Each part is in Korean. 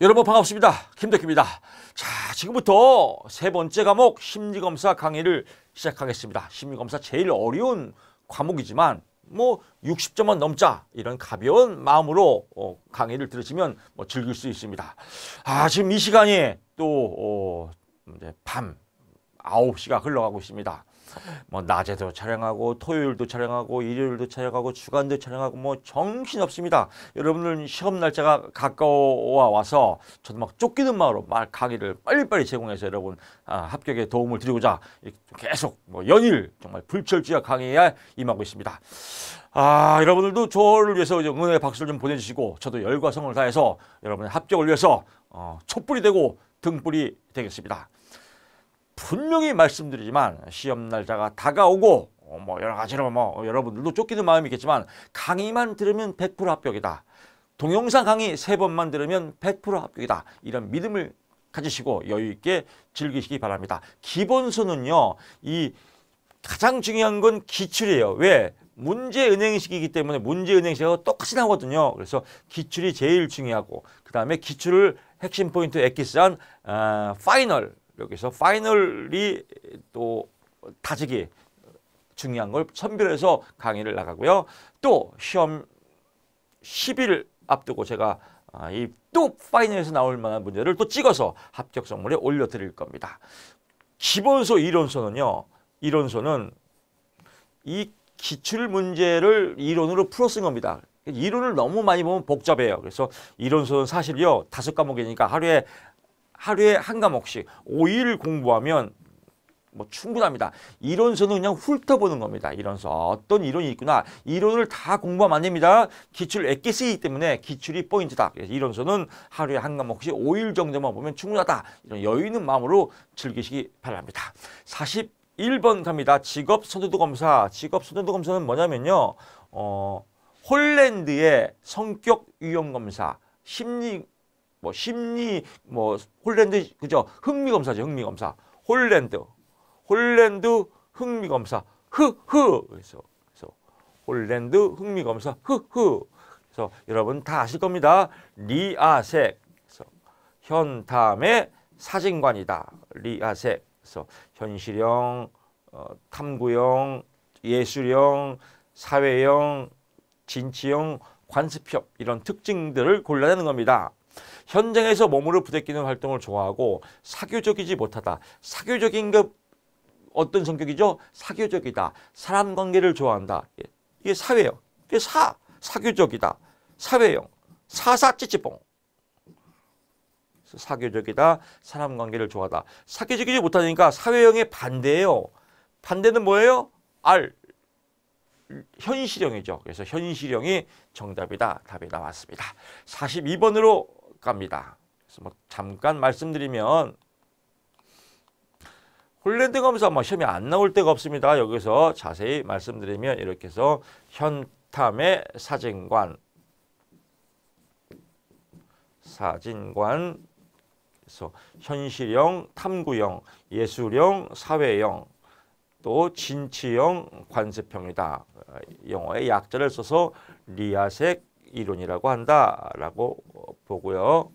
여러분 반갑습니다. 김덕희입니다. 자, 지금부터 세 번째 과목 심리검사 강의를 시작하겠습니다. 심리검사 제일 어려운 과목이지만 뭐 60점만 넘자 이런 가벼운 마음으로 어, 강의를 들으시면 뭐 즐길 수 있습니다. 아, 지금 이 시간이 또 어, 이제 밤 9시가 흘러가고 있습니다. 뭐 낮에도 촬영하고 토요일도 촬영하고 일요일도 촬영하고 주간도 촬영하고 뭐 정신없습니다. 여러분들 시험 날짜가 가까워 와서 저도 막 쫓기는 마음으로 막 강의를 빨리빨리 제공해서 여러분 아, 합격에 도움을 드리고자 계속 뭐 연일 정말 불철주야 강의에 임하고 있습니다. 아 여러분들도 저를 위해서 응원의 박수를 좀 보내주시고 저도 열과 성을 다해서 여러분의 합격을 위해서 어, 촛불이 되고 등불이 되겠습니다. 분명히 말씀드리지만 시험 날짜가 다가오고 어, 뭐 여러 가지로 뭐 여러분들도 쫓기는 마음이겠지만 있 강의만 들으면 100% 합격이다. 동영상 강의 3번만 들으면 100% 합격이다. 이런 믿음을 가지시고 여유 있게 즐기시기 바랍니다. 기본서는요. 이 가장 중요한 건 기출이에요. 왜? 문제 은행식이기 때문에 문제 은행식하고 똑같이 나오거든요. 그래서 기출이 제일 중요하고 그 다음에 기출을 핵심 포인트 엑기스한 어, 아, 파이널 여기서 파이널이 또 다지기 중요한 걸 선별해서 강의를 나가고요. 또 시험 10일 앞두고 제가 아, 이또 파이널에서 나올 만한 문제를 또 찍어서 합격 선물에 올려드릴 겁니다. 기본소 이론서는요. 이론서는 이 기출 문제를 이론으로 풀어쓴 겁니다. 이론을 너무 많이 보면 복잡해요. 그래서 이론서는 사실요. 다섯 과목이니까 하루에 하루에 한 과목씩 5일 공부하면 뭐 충분합니다. 이론서는 그냥 훑어보는 겁니다. 이론서 어떤 이론이 있구나. 이론을 다 공부하면 안 됩니다. 기출 에기 쓰이기 때문에 기출이 포인트다. 그래서 이론서는 하루에 한 과목씩 5일 정도만 보면 충분하다. 이런 여유 있는 마음으로 즐기시기 바랍니다. 41번 갑니다. 직업 선도도 검사. 직업 선도도 검사는 뭐냐면요. 어, 홀랜드의 성격 유형 검사, 심리 뭐 심리 뭐 홀랜드 그죠 흥미 검사죠 흥미 검사 홀랜드 홀랜드 흥미 검사 흐흐 그래서 그래서 홀랜드 흥미 검사 흐흐 그래서 여러분 다 아실 겁니다 리아색 그래서 현탐의 사진관이다 리아색 그래서 현실형 어, 탐구형 예술형 사회형 진취형 관습형 이런 특징들을 골라내는 겁니다. 현장에서 몸으로 부대끼는 활동을 좋아하고 사교적이지 못하다. 사교적인 급 어떤 성격이죠? 사교적이다. 사람 관계를 좋아한다. 예. 이게 사회형. 이게 사 사교적이다. 사회형. 사사 찌찌뽕. 사교적이다. 사람 관계를 좋아하다. 사교적이지 못하니까 사회형의 반대예요. 반대는 뭐예요? 알. 현실형이죠. 그래서 현실형이 정답이다. 답이 나왔습니다. 42번으로 갑니다. 그래서 뭐 잠깐 말씀드리면 홀랜드 검사 뭐 시험이 안 나올 때가 없습니다. 여기서 자세히 말씀드리면 이렇게 해서 현탐의 사진관 사진관 그래서 현실형, 탐구형, 예술형, 사회형 또 진취형 관세평이다. 영어의 약자를 써서 리아색 이론이라고 한다라고 보고요.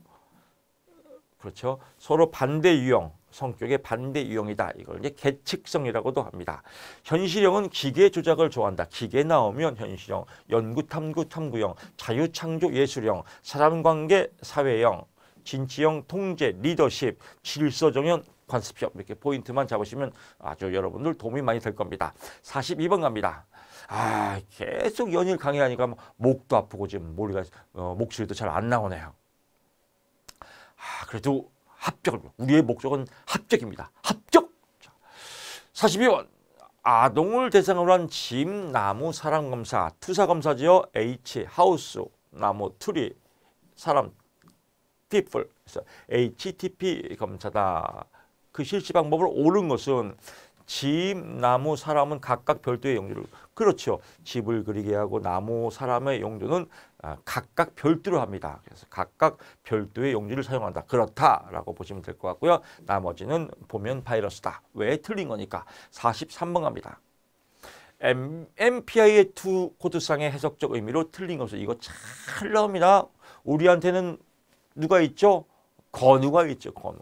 그렇죠. 서로 반대 유형, 성격의 반대 유형이다. 이걸 이제 계측성이라고도 합니다. 현실형은 기계 조작을 좋아한다. 기계 나오면 현실형, 연구 탐구 탐구형, 자유 창조 예술형, 사람 관계 사회형, 진취형 통제 리더십, 질서 정연 관습형 이렇게 포인트만 잡으시면 아주 여러분들 도움이 많이 될 겁니다. 42번 갑니다. 아 계속 연일 강의하니까 목도 아프고 지금 머리가 어, 목소리도 잘 안 나오네요. 아 그래도 합격을 우리의 목적은 합격입니다. 합격. 자, 42번 아동을 대상으로 한 짐, 나무, 사람 검사, 투사 검사지요 H, 하우스, 나무, 트리, 사람, people, HTP 검사다. 그 실시 방법을 옳은 것은 짐, 나무, 사람은 각각 별도의 영주를 그렇죠. 집을 그리게 하고 나무, 사람의 용도는 아, 각각 별도로 합니다. 그래서 각각 별도의 용지를 사용한다. 그렇다라고 보시면 될 것 같고요. 나머지는 보면 바이러스다. 왜 틀린 거니까 43번 갑니다. MPI의 두 코드상의 해석적 의미로 틀린 것을 이거 잘 나옵니다. 우리한테는 누가 있죠? 건우가 있죠. 건우.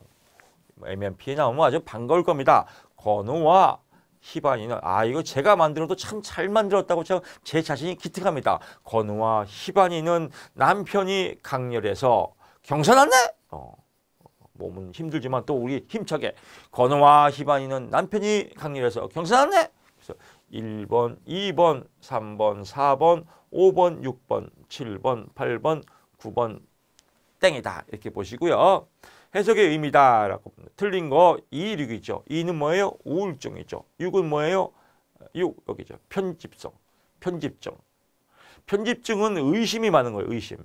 뭐 MMP에 나오면 아주 반가울 겁니다. 건우와 히바인는아 이거 제가 만들어도 참 잘 만들었다고 제 자신이 기특합니다. 건우와 히바니는 남편이 강렬해서 경사났네 어, 몸은 힘들지만 또 우리 힘차게 건우와 히바니는 남편이 강렬해서 경사났네 그래서 1번, 2번, 3번, 4번, 5번, 6번, 7번, 8번, 9번 땡이다 이렇게 보시고요. 해석의 의미다라고 틀린 거 2, 6이죠. 2는 뭐예요? 우울증이죠. 6은 뭐예요? 6 여기죠. 편집성, 편집증. 편집증은 의심이 많은 거예요. 의심.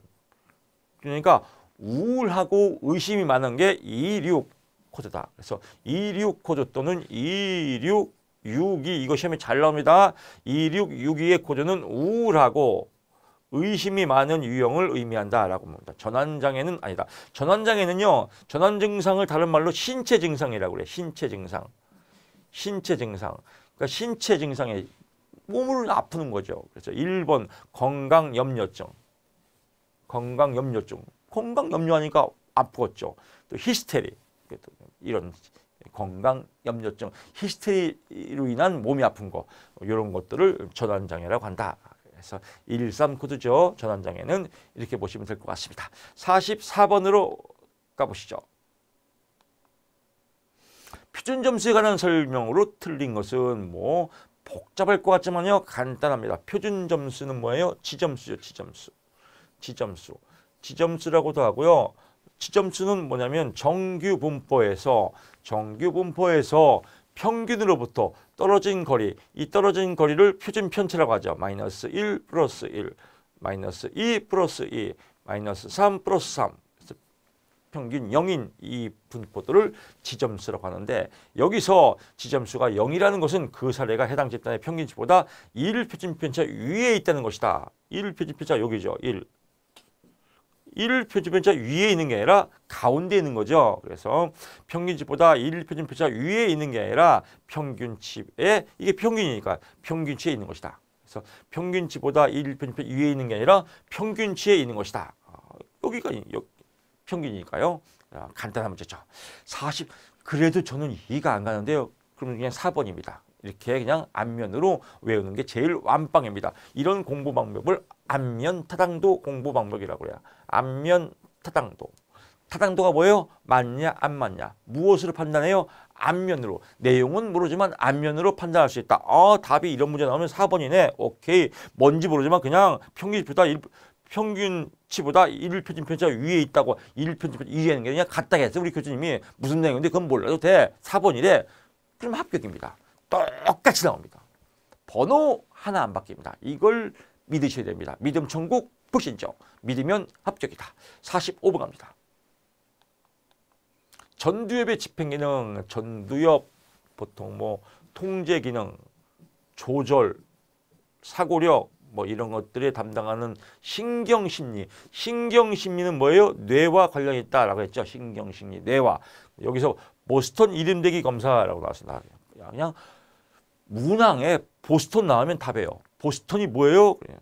그러니까 우울하고 의심이 많은 게 2, 6 코드다. 그래서 2, 6 코드 또는 2, 6, 6이 이거 시험에 잘 나옵니다. 2, 6, 6, 2의 코드는 우울하고 의심이 많은 유형을 의미한다라고 봅니다. 전환장애는 아니다. 전환장애는요. 전환 증상을 다른 말로 신체 증상이라고 그래. 신체 증상. 신체 증상. 그러니까 신체 증상에 몸을 아프는 거죠. 그래서 1번 건강 염려증. 건강 염려증. 건강 염려하니까 아프겠죠. 또 히스테리. 이런 건강 염려증, 히스테리로 인한 몸이 아픈 거 이런 것들을 전환장애라고 한다. 그래서 1 3 코드죠. 전환장애는 이렇게 보시면 될 것 같습니다. 44번으로 가보시죠. 표준 점수에 관한 설명으로 틀린 것은 뭐 복잡할 것 같지만요. 간단합니다. 표준 점수는 뭐예요? 지점수죠. 지점수. 지점수. 지점수라고도 하고요. 지점수는 뭐냐면 정규 분포에서 정규 분포에서 평균으로부터 떨어진 거리, 이 떨어진 거리를 표준 편차라고 하죠. 마이너스 1 플러스 1, 마이너스 2 플러스 2, 마이너스 3 플러스 3. 평균 0인 이 분포도를 지점수라고 하는데 여기서 지점수가 0이라는 것은 그 사례가 해당 집단의 평균치보다 1 표준편차 위에 있다는 것이다. 1 표준편차 여기죠. 1. 일표준편차 위에 있는 게 아니라 가운데 있는 거죠. 그래서 평균치보다 일표준편차 위에 있는 게 아니라 평균치에 이게 평균이니까 평균치에 있는 것이다. 그래서 평균치보다 일표준편차 위에 있는 게 아니라 평균치에 있는 것이다. 어, 여기가 평균이니까요. 간단한 문제죠. 40 그래도 저는 이해가 안 가는데요. 그러면 그냥 4번입니다 이렇게 그냥 안면으로 외우는 게 제일 완빵입니다. 이런 공부 방법을 안면 타당도 공부 방법이라고 해요. 안면 타당도. 타당도가 뭐예요? 맞냐 안 맞냐. 무엇으로 판단해요? 안면으로. 내용은 모르지만 안면으로 판단할 수 있다. 아 답이 이런 문제 나오면 4번이네. 오케이. 뭔지 모르지만 그냥 평균지표다. 평균치보다 1표준편차가 위에 있다고 1표준 편차 위에 있는 게 그냥 같다 했어요. 우리 교수님이 무슨 내용인데 그건 몰라도 돼. 4번이래. 그럼 합격입니다. 똑같이 나옵니다. 번호 하나 안 바뀝니다. 이걸 믿으셔야 됩니다. 믿음 천국 혁신적, 믿으면 합격이다. 45번 갑니다. 전두엽의 집행기능, 전두엽, 보통 뭐 통제기능, 조절, 사고력, 뭐 이런 것들에 담당하는 신경심리. 신경심리는 뭐예요? 뇌와 관련이 있다라고 했죠. 신경심리, 뇌와. 여기서 보스턴 이름대기 검사라고 나왔습니다. 그냥 문항에 보스턴 나오면 답해요. 보스턴이 뭐예요? 그냥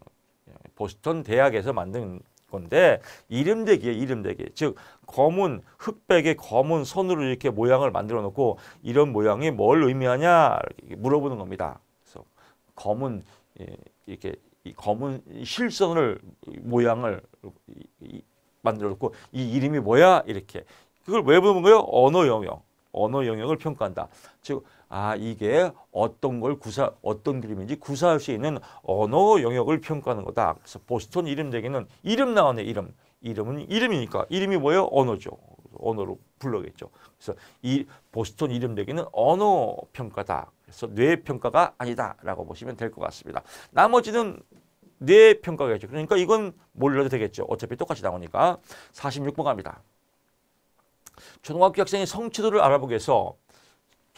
보스턴 대학에서 만든 건데 이름대기에 이름대기 즉 검은 흑백의 검은 선으로 이렇게 모양을 만들어 놓고 이런 모양이 뭘 의미하냐 물어보는 겁니다. 그래서 검은 예, 이렇게 이 검은 실선을 모양을 만들어 놓고 이 이름이 뭐야 이렇게 그걸 왜 보는 거예요? 언어 영역 언어 영역을 평가한다. 즉아 이게 어떤 걸 구사 어떤 그림인지 구사할 수 있는 언어 영역을 평가하는 거다. 그래서 보스턴 이름대기는 이름 나오네 이름. 이름은 이름이니까 이름이 뭐예요? 언어죠. 언어로 불러겠죠. 그래서 이 보스턴 이름대기는 언어 평가다. 그래서 뇌 평가가 아니다라고 보시면 될 것 같습니다. 나머지는 뇌 평가겠죠. 그러니까 이건 몰라도 되겠죠. 어차피 똑같이 나오니까. 46번 갑니다. 초등학교 학생의 성취도를 알아보기 위해서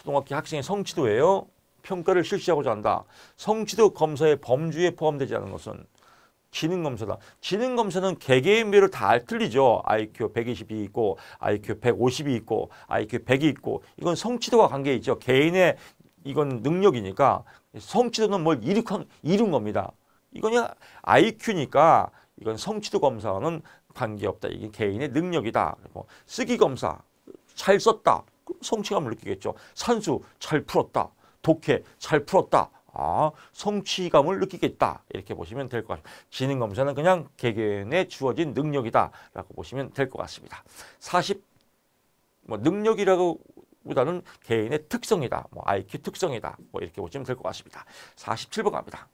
초등학교 학생의 성취도예요. 평가를 실시하고자 한다. 성취도 검사의 범주에 포함되지 않은 것은 지능 검사다. 지능 검사는 개개인별로 다 틀리죠. IQ 120이 있고 IQ 150이 있고 IQ 100이 있고 이건 성취도와 관계 있죠. 개인의 이건 능력이니까 성취도는 뭘 이룩한 이룬 겁니다. 이건 IQ니까 이건 성취도 검사와는 관계없다. 이게 개인의 능력이다. 쓰기 검사 잘 썼다. 성취감을 느끼겠죠. 산수 잘 풀었다. 독해 잘 풀었다. 아, 성취감을 느끼겠다. 이렇게 보시면 될 것 같습니다. 지능 검사는 그냥 개개인의 주어진 능력이다라고 보시면 될 것 같습니다. 40, 뭐 능력이라고 보다는 개인의 특성이다. 뭐 IQ 특성이다. 뭐 이렇게 보시면 될 것 같습니다. 47번 갑니다.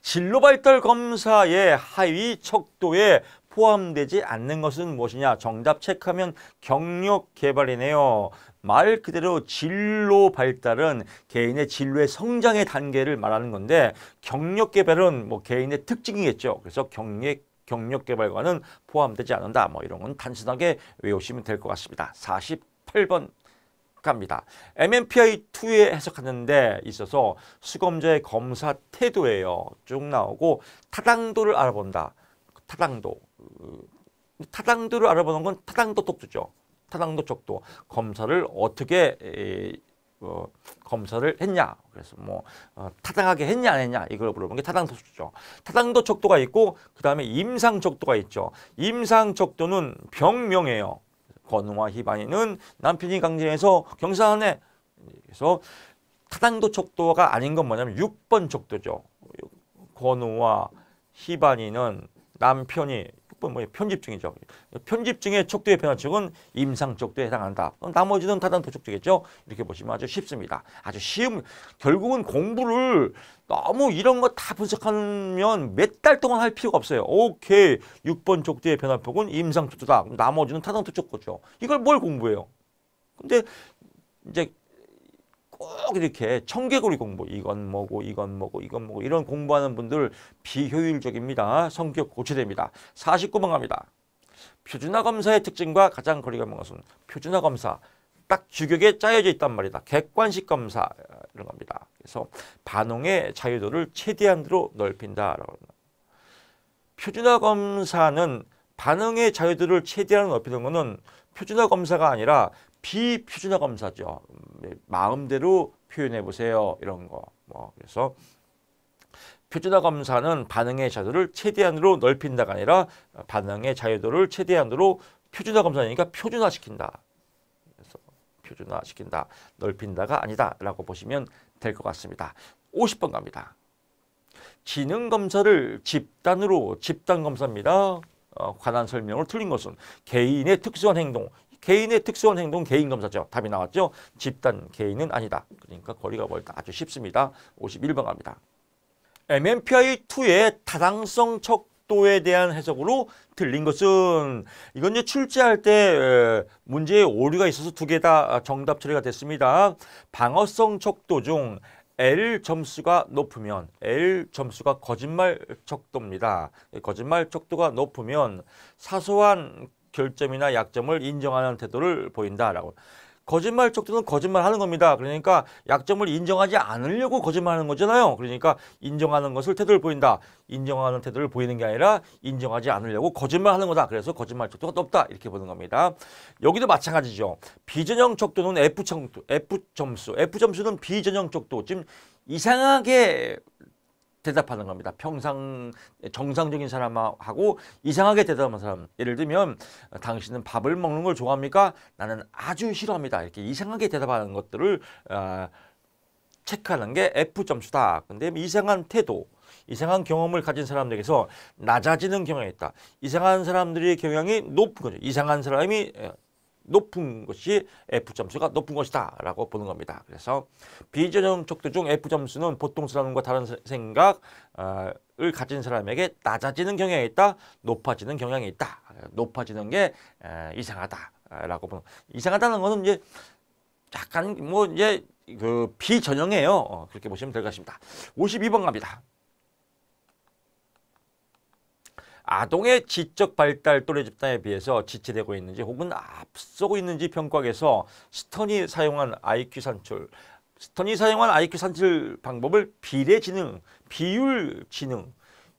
진로발달 검사의 하위 척도에 포함되지 않는 것은 무엇이냐? 정답 체크하면 경력 개발이네요. 말 그대로 진로 발달은 개인의 진로의 성장의 단계를 말하는 건데 경력 개발은 뭐 개인의 특징이겠죠. 그래서 경력 경력 개발과는 포함되지 않는다. 뭐 이런 건 단순하게 외우시면 될 것 같습니다. 48번 갑니다 MMPI2에 해석하는데 있어서 수검자의 검사 태도예요. 쭉 나오고 타당도를 알아본다. 타당도, 타당도를 알아보는 건 타당도 독도죠. 타당도 척도 검사를 어떻게 에, 어, 검사를 했냐 그래서 뭐 어, 타당하게 했냐 안 했냐 이걸 물어보는 게 타당도 척도죠 타당도 척도가 있고 그 다음에 임상 척도가 있죠 임상 척도는 병명이에요 건우와 희반이는 남편이 강제해서 경사하네 그래서 타당도 척도가 아닌 건 뭐냐면 6번 척도죠 건우와 희반이는 남편이 촉법 뭐 편집증이죠. 편집증의 척도의변화측은 임상 촉도에 해당한다. 나머지는 타당 도촉도겠죠. 이렇게 보시면 아주 쉽습니다. 아주 쉬운 결국은 공부를 너무 이런 거 다 분석하면 몇 달 동안 할 필요가 없어요. 오케이. 6번 족대의 변화폭은 임상 족도다. 나머지는 타당 도촉 거죠. 이걸 뭘 공부해요? 근데 이제 꼭 이렇게 청개구리 공부 이건 뭐고 이건 뭐고 이건 뭐고 이런 공부하는 분들 비효율적입니다. 성격 고치됩니다. 49번 갑니다. 표준화 검사의 특징과 가장 거리가 먼 것은 표준화 검사 딱 규격에 짜여져 있단 말이다. 객관식 검사 이런 겁니다. 그래서 반응의 자유도를 최대한으로 넓힌다라고 표준화 검사는 반응의 자유도를 최대한 넓히는 것은 표준화 검사가 아니라 비표준화 검사죠. 음, 마음대로 표현해 보세요. 이런 거. 뭐 그래서 표준화 검사는 반응의 자유를 최대한으로 넓힌다가 아니라 반응의 자유도를 최대한으로 표준화 검사니까 표준화시킨다. 그래서 표준화시킨다. 넓힌다가 아니다라고 보시면 될 것 같습니다. 50번 갑니다. 지능 검사를 집단으로 집단 검사입니다. 어, 관한 설명을 틀린 것은 개인의 특수한 행동, 개인의 특수한 행동 개인 검사죠. 답이 나왔죠. 집단 개인은 아니다. 그러니까 거리가 멀다. 아주 쉽습니다. 51번 갑니다. MMPI2의 다당성 척도에 대한 해석으로 틀린 것은 이건 이제 출제할 때 문제의 오류가 있어서 두 개 다 정답 처리가 됐습니다. 방어성 척도 중 L 점수가 높으면 L 점수가 거짓말 척도입니다. 거짓말 척도가 높으면 사소한 결점이나 약점을 인정하는 태도를 보인다라고. 거짓말 쪽도는 거짓말하는 겁니다. 그러니까 약점을 인정하지 않으려고 거짓말하는 거잖아요. 그러니까 인정하는 것을 태도를 보인다. 인정하는 태도를 보이는 게 아니라 인정하지 않으려고 거짓말하는 거다. 그래서 거짓말 척도가 높다 이렇게 보는 겁니다. 여기도 마찬가지죠. 비전형 척도는 F F 점수, F 점수는 비전형 척도. 지금 이상하게 대답하는 겁니다. 평상 정상적인 사람하고 이상하게 대답하는 사람. 예를 들면 당신은 밥을 먹는 걸 좋아합니까? 나는 아주 싫어합니다. 이렇게 이상하게 대답하는 것들을 어, 체크하는 게 F 점수다. 근데 이상한 태도, 이상한 경험을 가진 사람들에게서 낮아지는 경향이 있다. 이상한 사람들의 경향이 높은 거죠. 이상한 사람이 높은 것이 F 점수가 높은 것이다 라고 보는 겁니다. 그래서 비전형 척도 중 F 점수는 보통 사람과 다른 생각을 어, 가진 사람에게 낮아지는 경향이 있다, 높아지는 경향이 있다. 높아지는 게 이상하다라고 보는 이상하다는 거는 이제 약간 뭐 이제 그 비전형이에요. 어, 그렇게 보시면 될 것입니다. 52번 갑니다. 아동의 지적 발달 또래 집단에 비해서 지체되고 있는지 혹은 앞서고 있는지 평가해서 스턴이 사용한 IQ 산출, 스턴이 사용한 IQ 산출 방법을 비례지능, 비율지능,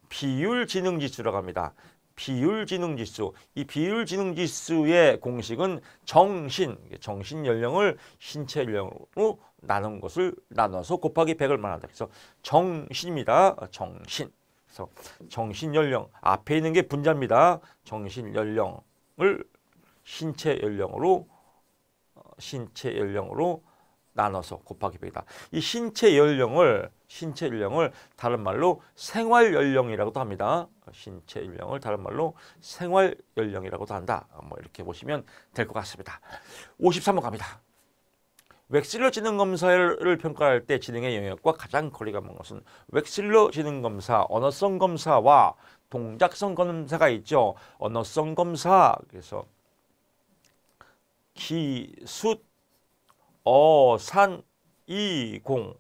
비율지능지수라고 합니다. 비율지능지수, 이 비율지능지수의 공식은 정신, 정신 연령을 신체 연령으로 나눈 것을 나눠서 곱하기 100을 말한다. 그래서 정신입니다. 정신. 그래서 정신연령 앞에 있는 게 분자입니다. 정신연령을 신체 연령으로 어, 신체 연령으로 나눠서 곱하기 100이다. 이 신체 연령을 신체 연령을 다른 말로 생활 연령이라고도 합니다. 신체 연령을 다른 말로 생활 연령이라고도 한다. 뭐 이렇게 보시면 될 것 같습니다. 53번 갑니다. 웩실러 지능 검사를 평가할 때 지능의 영역과 가장 거리가 먼 것은 웩실러 지능 검사, 언어성 검사와 동작성 검사가 있죠. 언어성 검사 그래서 기숫 어산 이 공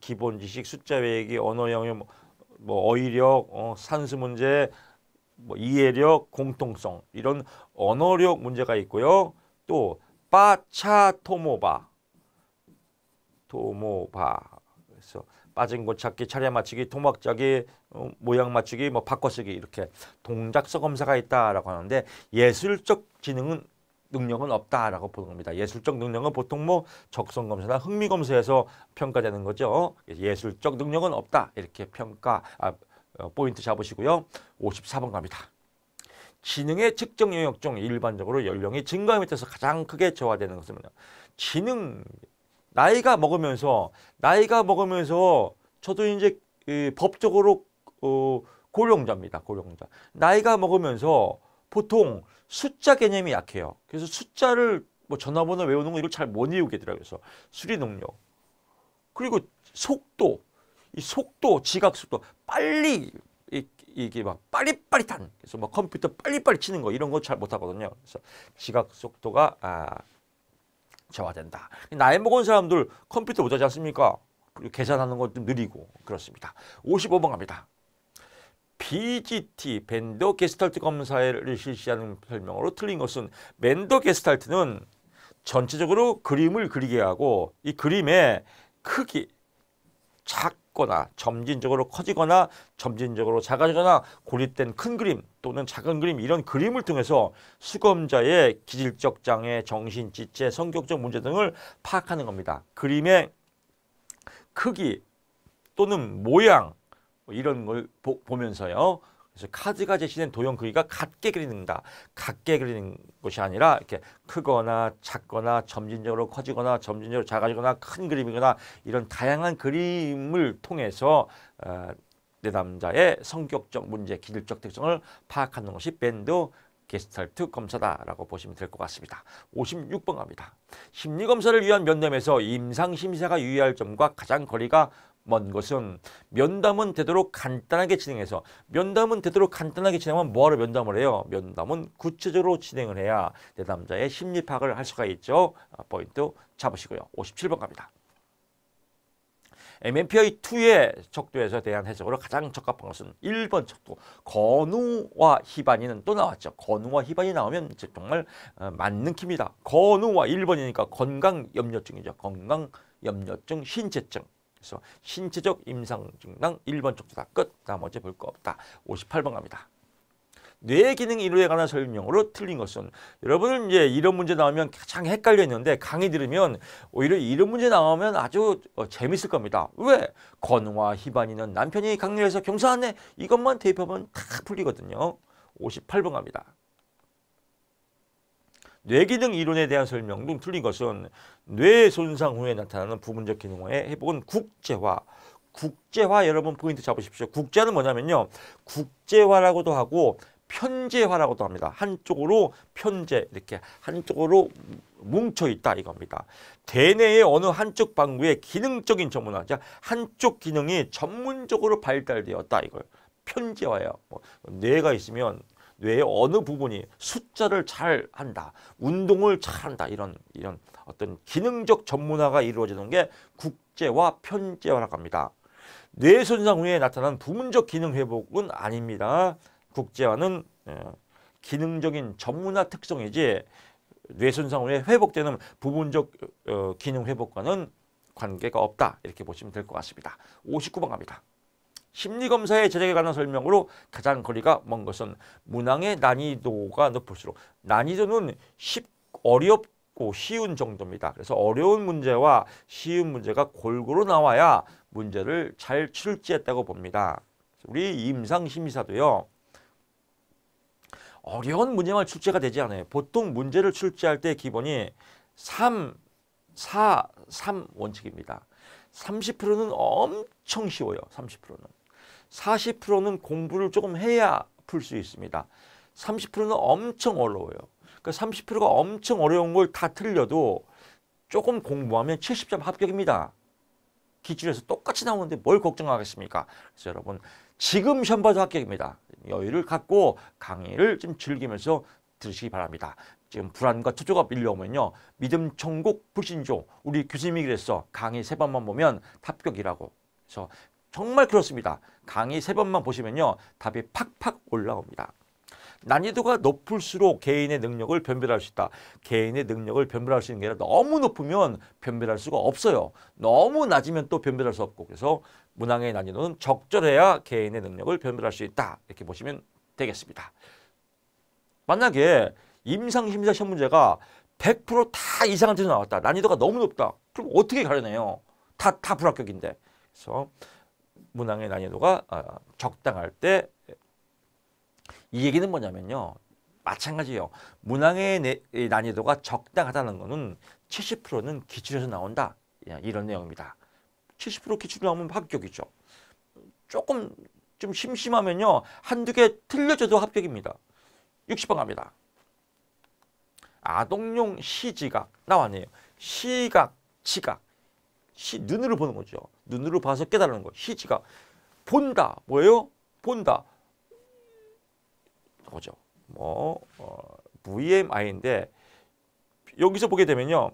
기본 지식 숫자 외기 언어 영역 뭐, 뭐 어휘력 어, 산수 문제 뭐 이해력 공통성 이런 언어력 문제가 있고요. 또 빠차토모바 도모바 그래서 빠진 곳 찾기, 차례 맞추기, 토막 짜기, 어, 모양 맞추기, 뭐 바꿔쓰기 이렇게 동작서 검사가 있다라고 하는데 예술적 지능은 능력은 없다라고 보는 겁니다. 예술적 능력은 보통 뭐 적성 검사나 흥미 검사에서 평가되는 거죠. 예술적 능력은 없다 이렇게 평가 아, 어, 포인트 잡으시고요. 54번 갑니다. 지능의 측정 영역 중 일반적으로 연령이 증가함에 따라서 가장 크게 저하되는 것은 뭐 지능 나이가 먹으면서 나이가 먹으면서 저도 이제 법적으로 어, 고령자입니다. 고령자. 나이가 먹으면서 보통 숫자 개념이 약해요. 그래서 숫자를 뭐 전화번호 외우는 거 이걸 잘못 외우게 더라고요 그래서 수리 능력. 그리고 속도. 이 속도, 지각 속도. 빨리 이게 막 빠릿빠릿한 그래서 막 컴퓨터 빨리빨리 치는 거 이런 거 잘 못하거든요. 그래서 지각 속도가 아, 재화된다. 나이 먹은 사람들 컴퓨터 못하지 않습니까? 계산하는 것도 느리고 그렇습니다. 55번 갑니다. BGT, 벤더 게스탈트 검사를 실시하는 설명으로 틀린 것은 벤더 게스탈트는 전체적으로 그림을 그리게 하고 이 그림의 크기, 작, 커거나 점진적으로 커지거나 점진적으로 작아지거나 고립된 큰 그림 또는 작은 그림 이런 그림을 통해서 수검자의 기질적 장애, 정신 지체, 성격적 문제 등을 파악하는 겁니다. 그림의 크기 또는 모양 뭐 이런 걸 보, 보면서요. 그래서 카드가 제시된 도형 크기가 같게 그리는다. 같게 그리는 것이 아니라 이렇게 크거나 작거나 점진적으로 커지거나 점진적으로 작아지거나 큰 그림이거나 이런 다양한 그림을 통해서 어, 내담자의 성격적 문제, 기질적 특성을 파악하는 것이 밴드 게스탈트 검사다라고 보시면 될 것 같습니다. 56번 갑니다. 심리검사를 위한 면담에서 임상심사가 유의할 점과 가장 거리가 먼 것은 면담은 되도록 간단하게 진행해서 면담은 되도록 간단하게 진행하면 뭐하러 면담을 해요? 면담은 구체적으로 진행을 해야 대담자의 심리 파악을 할 수가 있죠. 아, 포인트 잡으시고요. 57번 갑니다. MMPI 2의 척도에서 대한 해석으로 가장 적합한 것은 1번 척도 건우와 희반이는또 나왔죠. 건우와 희반이 나오면 정말 어, 맞는 킵니다. 건우와 1번이니까 건강 염려증이죠. 건강 염려증, 신체증 그래서 신체적 임상증상 1번 쪽도 다 끝. 나머지 볼 거 없다. 58번 갑니다. 뇌 기능 이론에 관한 설명으로 틀린 것은 여러분은 이제 이런 문제 나오면 가장 헷갈려 있는데 강의 들으면 오히려 이런 문제 나오면 아주 어, 재밌을 겁니다. 왜? 건우와 희반이는 남편이 강요해서 경사하네 이것만 대입하면 다 풀리거든요. 58번 갑니다. 뇌기능 이론에 대한 설명 등 틀린 것은 뇌 손상 후에 나타나는 부분적 기능의 회복은 국제화. 국제화 여러분 포인트 잡으십시오. 국제는 화 뭐냐면요. 국제화라고도 하고 편제화라고도 합니다. 한쪽으로 편제 이렇게 한쪽으로 뭉쳐 있다 이겁니다. 대뇌의 어느 한쪽 방구의 기능적인 전문화, 즉 한쪽 기능이 전문적으로 발달되었다 이걸 편제화예요. 뭐 뇌가 있으면 뇌의 어느 부분이 숫자를 잘 한다, 운동을 잘 한다 이런 이런 어떤 기능적 전문화가 이루어지는 게 국제와 편제화라고 합니다. 뇌 손상 후에 나타난 부분적 기능 회복은 아닙니다. 국제화는 예, 기능적인 전문화 특성이지 뇌 손상 후에 회복되는 부분적 어, 기능 회복과는 관계가 없다 이렇게 보시면 될 것 같습니다. 59번 갑니다. 심리검사의 제작에 관한 설명으로 가장 거리가 먼 것은 문항의 난이도가 높을수록 난이도는 쉽 어렵고 쉬운 정도입니다. 그래서 어려운 문제와 쉬운 문제가 골고루 나와야 문제를 잘 출제했다고 봅니다. 우리 임상심의사도요. 어려운 문제만 출제가 되지 않아요. 보통 문제를 출제할 때 기본이 3, 4, 3 원칙입니다. 30%는 엄청 쉬워요. 30%는. 40%는 공부를 조금 해야 풀 수 있습니다. 30%는 엄청 어려워요. 그러니까 30%가 엄청 어려운 걸 다 틀려도 조금 공부하면 70점 합격입니다. 기출에서 똑같이 나오는데 뭘 걱정하겠습니까? 그래서 여러분 지금 시험 봐도 합격입니다. 여유를 갖고 강의를 좀 즐기면서 들으시기 바랍니다. 지금 불안과 초조가 밀려오면요. 믿음 천국 불신조 우리 교수님이 그랬어. 강의 세 번만 보면 합격이라고. 그래서 정말 그렇습니다. 강의 세 번만 보시면요. 답이 팍팍 올라옵니다. 난이도가 높을수록 개인의 능력을 변별할 수 있다. 개인의 능력을 변별할 수 있는 게 아니라 너무 높으면 변별할 수가 없어요. 너무 낮으면 또 변별할 수 없고 그래서 문항의 난이도는 적절해야 개인의 능력을 변별할 수 있다. 이렇게 보시면 되겠습니다. 만약에 임상심사 시험 문제가 100%다 이상한 데서 나왔다. 난이도가 너무 높다. 그럼 어떻게 가려내요? 다, 다 불합격인데. 그래서 문항의 난이도가 아, 적당할 때 이 얘기는 뭐냐면요. 마찬가지예요. 문항의 난이도가 적당하다는 것은 70%는 기출에서 나온다. 예, 이런 내용입니다. 70% 기출 나오면 합격이죠. 조금 좀 심심하면요. 한두 개 틀려져도 합격입니다. 60번 갑니다. 아동용 시지각 나왔네요. 시각, 지각. 시, 눈으로 보는 거죠. 눈으로 봐서 깨달는 거. 시지가 본다. 뭐예요? 본다. 거죠. 뭐 어, VMI인데 여기서 보게 되면요.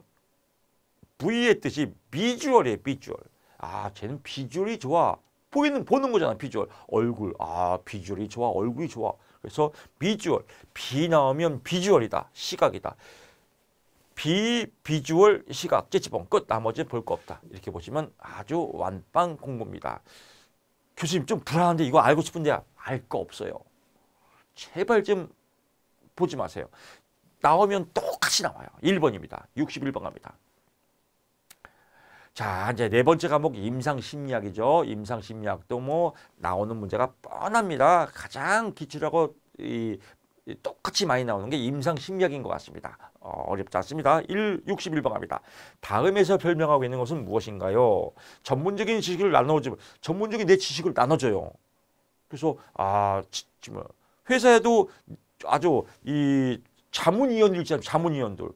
V의 뜻이 비주얼이에요. 비주얼. 아, 쟤는 비주얼이 좋아. 보이는 보는 거잖아. 비주얼. 얼굴. 아, 비주얼이 좋아. 얼굴이 좋아. 그래서 비주얼. 비 나오면 비주얼이다. 시각이다. 비비주얼 시각 찌찌봉 끝 나머지 볼 거 없다 이렇게 보시면 아주 완빵 공부입니다. 교수님 좀 불안한데 이거 알고 싶은데 알거 없어요. 제발 좀 보지 마세요. 나오면 똑같이 나와요. 1번입니다. 61번 갑니다. 자 이제 네 번째 과목 임상심리학이죠. 임상심리학도 뭐 나오는 문제가 뻔합니다. 가장 기출하고 이, 똑같이 많이 나오는 게 임상심리학인 것 같습니다. 어, 어렵지 않습니다. 1, 61번 갑니다. 다음에서 별명하고 있는 것은 무엇인가요? 전문적인 지식을 나눠주 전문적인 내 지식을 나눠줘요. 그래서 아, 지금 회사에도 아주 이 자문위원들 있잖아요. 자문위원들.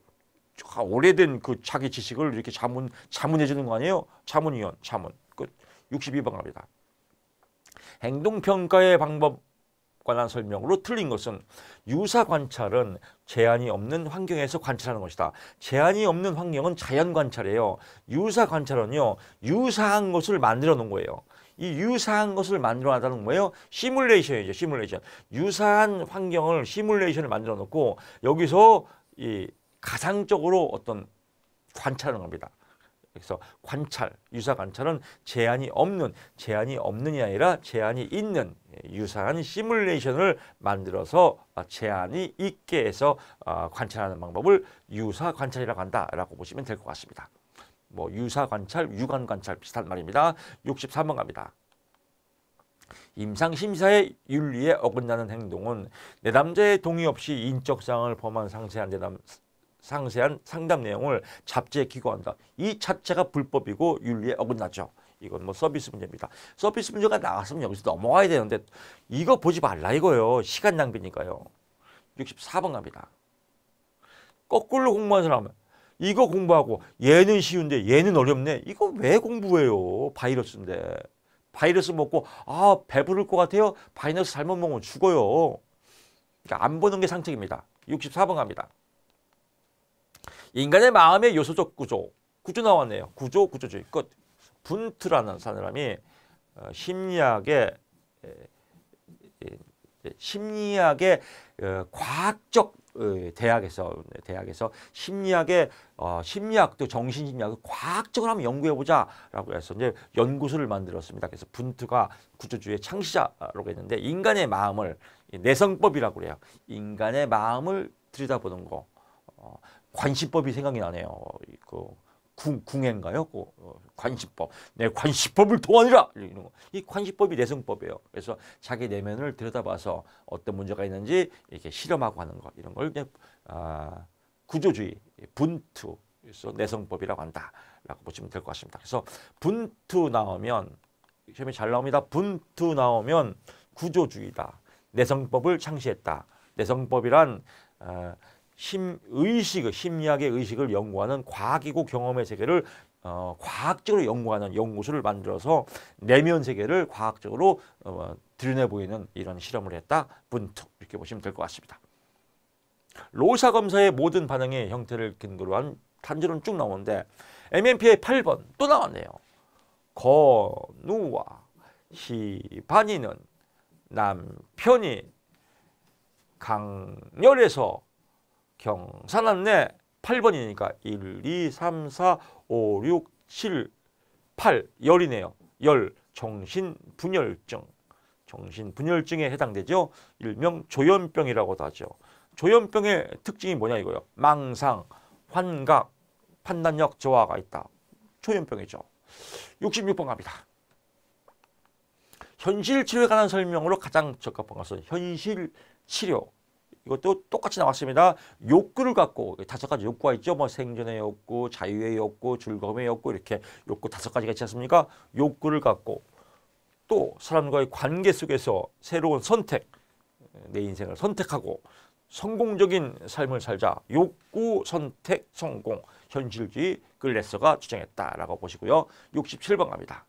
아, 오래된 그 자기 지식을 이렇게 자문 자문해 주는 거 아니에요? 자문위원, 자문. 끝. 62번 갑니다. 행동평가의 방법 관한 설명으로 틀린 것은 유사 관찰은 제한이 없는 환경에서 관찰하는 것이다. 제한이 없는 환경은 자연 관찰이에요. 유사 관찰은요. 유사한 것을 만들어 놓은 거예요. 이 유사한 것을 만들어 놨다는 거예요. 시뮬레이션이죠. 시뮬레이션. 유사한 환경을 시뮬레이션을 만들어 놓고 여기서 이 가상적으로 어떤 관찰하는 겁니다. 그래서 관찰, 유사 관찰은 제한이 없는, 제한이 없는이 아니라 제한이 있는 유사한 시뮬레이션을 만들어서 제한이 있게 해서 아, 관찰하는 방법을 유사 관찰이라고 한다라고 보시면 될 것 같습니다. 뭐 유사 관찰, 유관 관찰 비슷한 말입니다. 63번 갑니다. 임상심사의 윤리에 어긋나는 행동은 내담자의 동의 없이 인적사항을 범한 상세한 내담, 상세한 상담 내용을 잡지에 기고한다. 이 자체가 불법이고 윤리에 어긋나죠. 이건 뭐 서비스 문제입니다. 서비스 문제가 나왔으면 여기서 넘어가야 되는데 이거 보지 말라 이거예요. 시간 낭비니까요. 64번 갑니다. 거꾸로 공부한 사람은 이거 공부하고 얘는 쉬운데 얘는 어렵네. 이거 왜 공부해요? 바이러스인데. 바이러스 먹고 아 배부를 것 같아요. 바이러스 잘못 먹으면 죽어요. 그러니까 안 보는 게 상책입니다. 64번 갑니다. 인간의 마음의 요소적 구조. 구조 나왔네요. 구조, 구조주의. 끝. 분트라는 사람이 어, 심리학의 심리학의 어, 과학적 어, 대학에서 대학에서 심리학의 심리학도 정신심리학을 과학적으로 한번 연구해 보자라고 해서 이제 연구소를 만들었습니다. 그래서 분트가 구조주의 창시자라고 했는데 인간의 마음을 내성법이라고 그래요. 인간의 마음을 들여다보는 거. 관심법이 생각이 나네요. 그 궁, 궁행가요? 그, 어, 관시법. 내 관시법을 통하니라! 이런 거. 이 관시법이 내성법이에요. 그래서 자기 내면을 들여다봐서 어떤 문제가 있는지 이렇게 실험하고 하는 것. 이런 걸 그냥, 아, 구조주의, 분투. 그래서 내성법이라고 한다라고 보시면 될 것 같습니다. 그래서 분투 나오면 시험에 잘 나옵니다. 분투 나오면 구조주의다. 내성법을 창시했다. 내성법이란 어, 힘 의식, 심리학의 의식을 연구하는 과학이고 경험의 세계를 어, 과학적으로 연구하는 연구소를 만들어서 내면 세계를 과학적으로 어, 드러내 보이는 이런 실험을 했다. 분투 이렇게 보시면 될 것 같습니다. 로사 검사의 모든 반응의 형태를 근거로 한 단지론 쭉 나오는데 MMP의 8번 또 나왔네요. 건우와 시반이는 남편이 강렬해서 경산안 내 8번이니까 1, 2, 3, 4, 5, 6, 7, 8 열이네요. 열 정신분열증 정신분열증에 해당되죠. 일명 조현병이라고도 하죠. 조현병의 특징이 뭐냐 이거요. 망상, 환각, 판단력 저하가 있다. 조현병이죠. 66번 갑니다. 현실치료에 관한 설명으로 가장 적합한 것은 현실치료 이것도 똑같이 나왔습니다. 욕구를 갖고 다섯 가지 욕구가 있죠. 뭐 생존의 욕구, 자유의 욕구, 즐거움의 욕구 이렇게 욕구 다섯 가지가 있지 않습니까? 욕구를 갖고 또 사람과의 관계 속에서 새로운 선택, 내 인생을 선택하고 성공적인 삶을 살자. 욕구, 선택, 성공, 현실주의 글래서가 주장했다라고 보시고요. 67번 갑니다.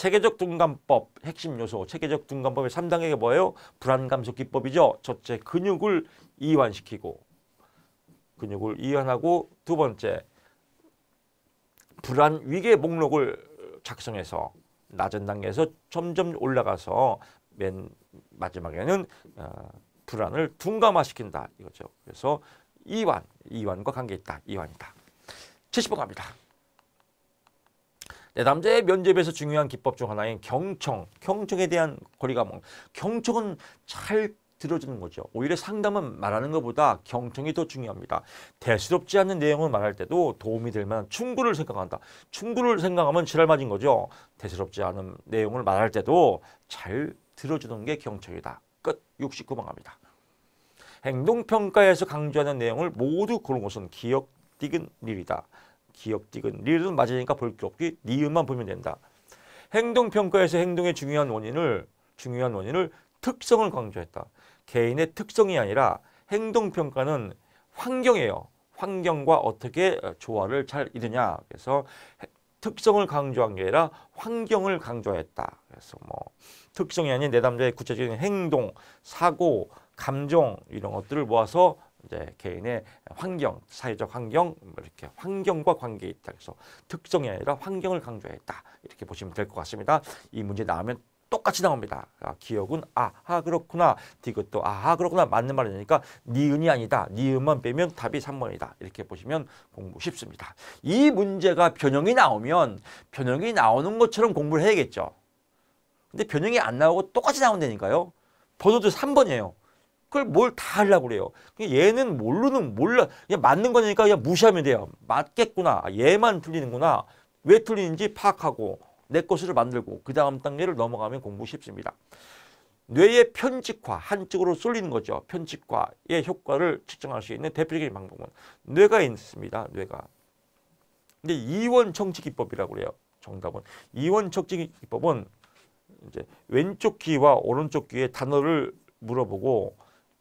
체계적 둔감법 핵심 요소 체계적 둔감법의 3단계가 뭐예요? 불안 감소 기법이죠. 첫째 근육을 이완시키고 근육을 이완하고 두 번째 불안 위계 목록을 작성해서 낮은 단계에서 점점 올라가서 맨 마지막에는 어, 불안을 둔감화시킨다 이거죠. 그래서 이완, 이완과 관계 있다. 이완이다. 70번 갑니다. 네, 남자의 면접에서 중요한 기법 중 하나인 경청, 경청에 대한 거리가 뭐 경청은 잘 들어주는 거죠. 오히려 상담은 말하는 것보다 경청이 더 중요합니다. 대수롭지 않은 내용을 말할 때도 도움이 될 만한 충고를 생각한다. 충고를 생각하면 지랄맞은 거죠. 대수롭지 않은 내용을 말할 때도 잘 들어주는 게 경청이다. 끝 69번 갑니다. 행동평가에서 강조하는 내용을 모두 고른 것은 기억 띄은 일이다. 기억 띠근 리을은 맞으니까 볼 게 없기 니은만 보면 된다. 행동평가에서 행동의 중요한 원인을 중요한 원인을 특성을 강조했다. 개인의 특성이 아니라 행동평가는 환경이에요. 환경과 어떻게 조화를 잘 이루냐. 그래서 특성을 강조한 게 아니라 환경을 강조했다. 그래서 뭐 특성이 아닌 내담자의 구체적인 행동, 사고, 감정 이런 것들을 모아서 이제 개인의 환경, 사회적 환경 뭐 이렇게 환경과 관계 있다. 그래서 특성이 아니라 환경을 강조했다. 이렇게 보시면 될 것 같습니다. 이 문제 나오면 똑같이 나옵니다. 아, 기억은 아하 그렇구나. 디귿도 아하 그렇구나. 맞는 말이니까 니은이 아니다. 니은만 빼면 답이 3번이다. 이렇게 보시면 공부 쉽습니다. 이 문제가 변형이 나오면 변형이 나오는 것처럼 공부를 해야겠죠. 근데 변형이 안 나오고 똑같이 나온다니까요. 번호도 3번이에요. 그걸 뭘 다 하려고 그래요. 얘는 모르는 몰라 그냥 맞는 거니까 그냥 무시하면 돼요. 맞겠구나. 아, 얘만 틀리는구나. 왜 틀리는지 파악하고 내 것을 만들고 그 다음 단계를 넘어가면 공부 쉽습니다. 뇌의 편집화, 한쪽으로 쏠리는 거죠. 편집화의 효과를 측정할 수 있는 대표적인 방법은 뇌가 있습니다. 뇌가. 근데 이원 청취 기법이라고 그래요. 정답은 이원 청취 기법은 이제 왼쪽 귀와 오른쪽 귀에 단어를 물어보고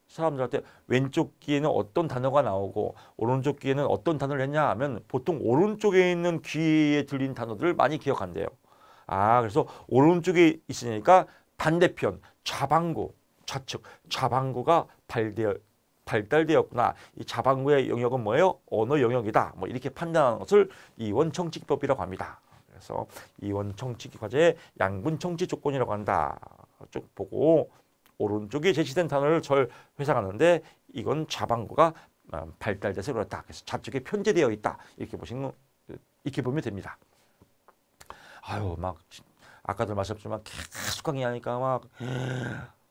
사람들한테 왼쪽 귀에는 어떤 단어가 나오고 오른쪽 귀에는 어떤 단어를 했냐 하면 보통 오른쪽에 있는 귀에 들린 단어들을 많이 기억한대요. 아 그래서 오른쪽에 있으니까 반대편 좌방구 좌측 좌방구가 발달, 발달되었구나. 이 좌방구의 영역은 뭐예요? 언어 영역이다. 뭐 이렇게 판단하는 것을 이원청취법이라고 합니다. 그래서 이원청취 과제의 양분청취 조건이라고 한다. 쭉 보고 오른쪽에 제시된 단어를 절 회상하는데 이건 자방구가 아, 발달돼서 그렇다. 그래서 좌쪽에 편제되어 있다. 이렇게 보시면 이렇게 보면 됩니다. 아유 막 아까도 말씀드렸지만 계속 강의하니까 막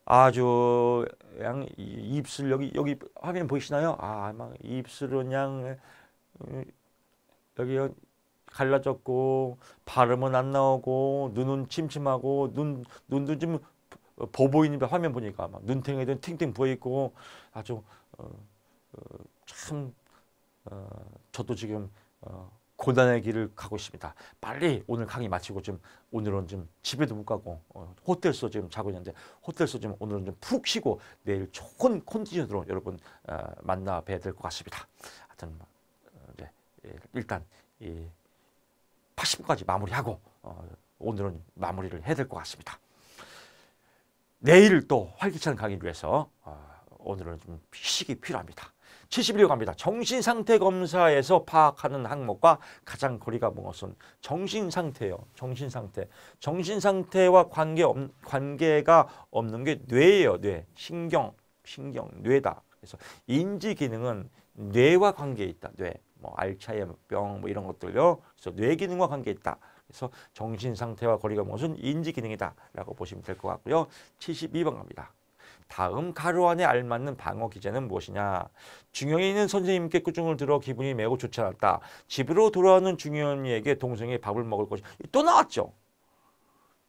아주 양 입술 여기 여기 화면 보이시나요? 아막 입술은 양 음, 여기 갈라졌고 발음은 안 나오고 눈은 침침하고 눈 눈도 좀 보보이는 화면 보니까 막 눈탱이든 탱탱 부어 있고 아주 어, 어, 참 어, 저도 지금 어, 고단의 길을 가고 있습니다. 빨리 오늘 강의 마치고 좀 오늘은 좀 집에도 못 가고 어, 호텔서 지금 자고 있는데 호텔서 지금 오늘은 좀 푹 쉬고 내일 좋은 컨디션으로 여러분 만나 뵈야 될 것 같습니다. 하여튼 이제 예, 일단 이 80까지 마무리하고 오늘은 마무리를 해야 될 것 같습니다. 내일 또 활기찬 강의를 위해서 아, 오늘은 좀 휴식이 필요합니다. 71호 갑니다. 정신상태검사에서 파악하는 항목과 가장 거리가 먼 것은 정신상태예요. 정신상태. 정신상태와 관계 없, 관계가 없는 게 뇌예요. 뇌. 신경, 신경, 뇌다. 그래서 인지기능은 뇌와 관계 있다. 뇌. 뭐 알츠하이머병 뭐 이런 것들요. 그래서 뇌 기능과 관계 있다. 그래서 정신 상태와 거리가무은 인지 기능이다라고 보시면 될 것 같고요. 72번 갑니다. 다음 가로안에 알맞는 방어 기제는 무엇이냐? 중형이 있는 선생님께 꾸중을 들어 기분이 매우 좋지 않았다. 집으로 돌아오는 중형이에게 동생이 밥을 먹을 것이 또 나왔죠.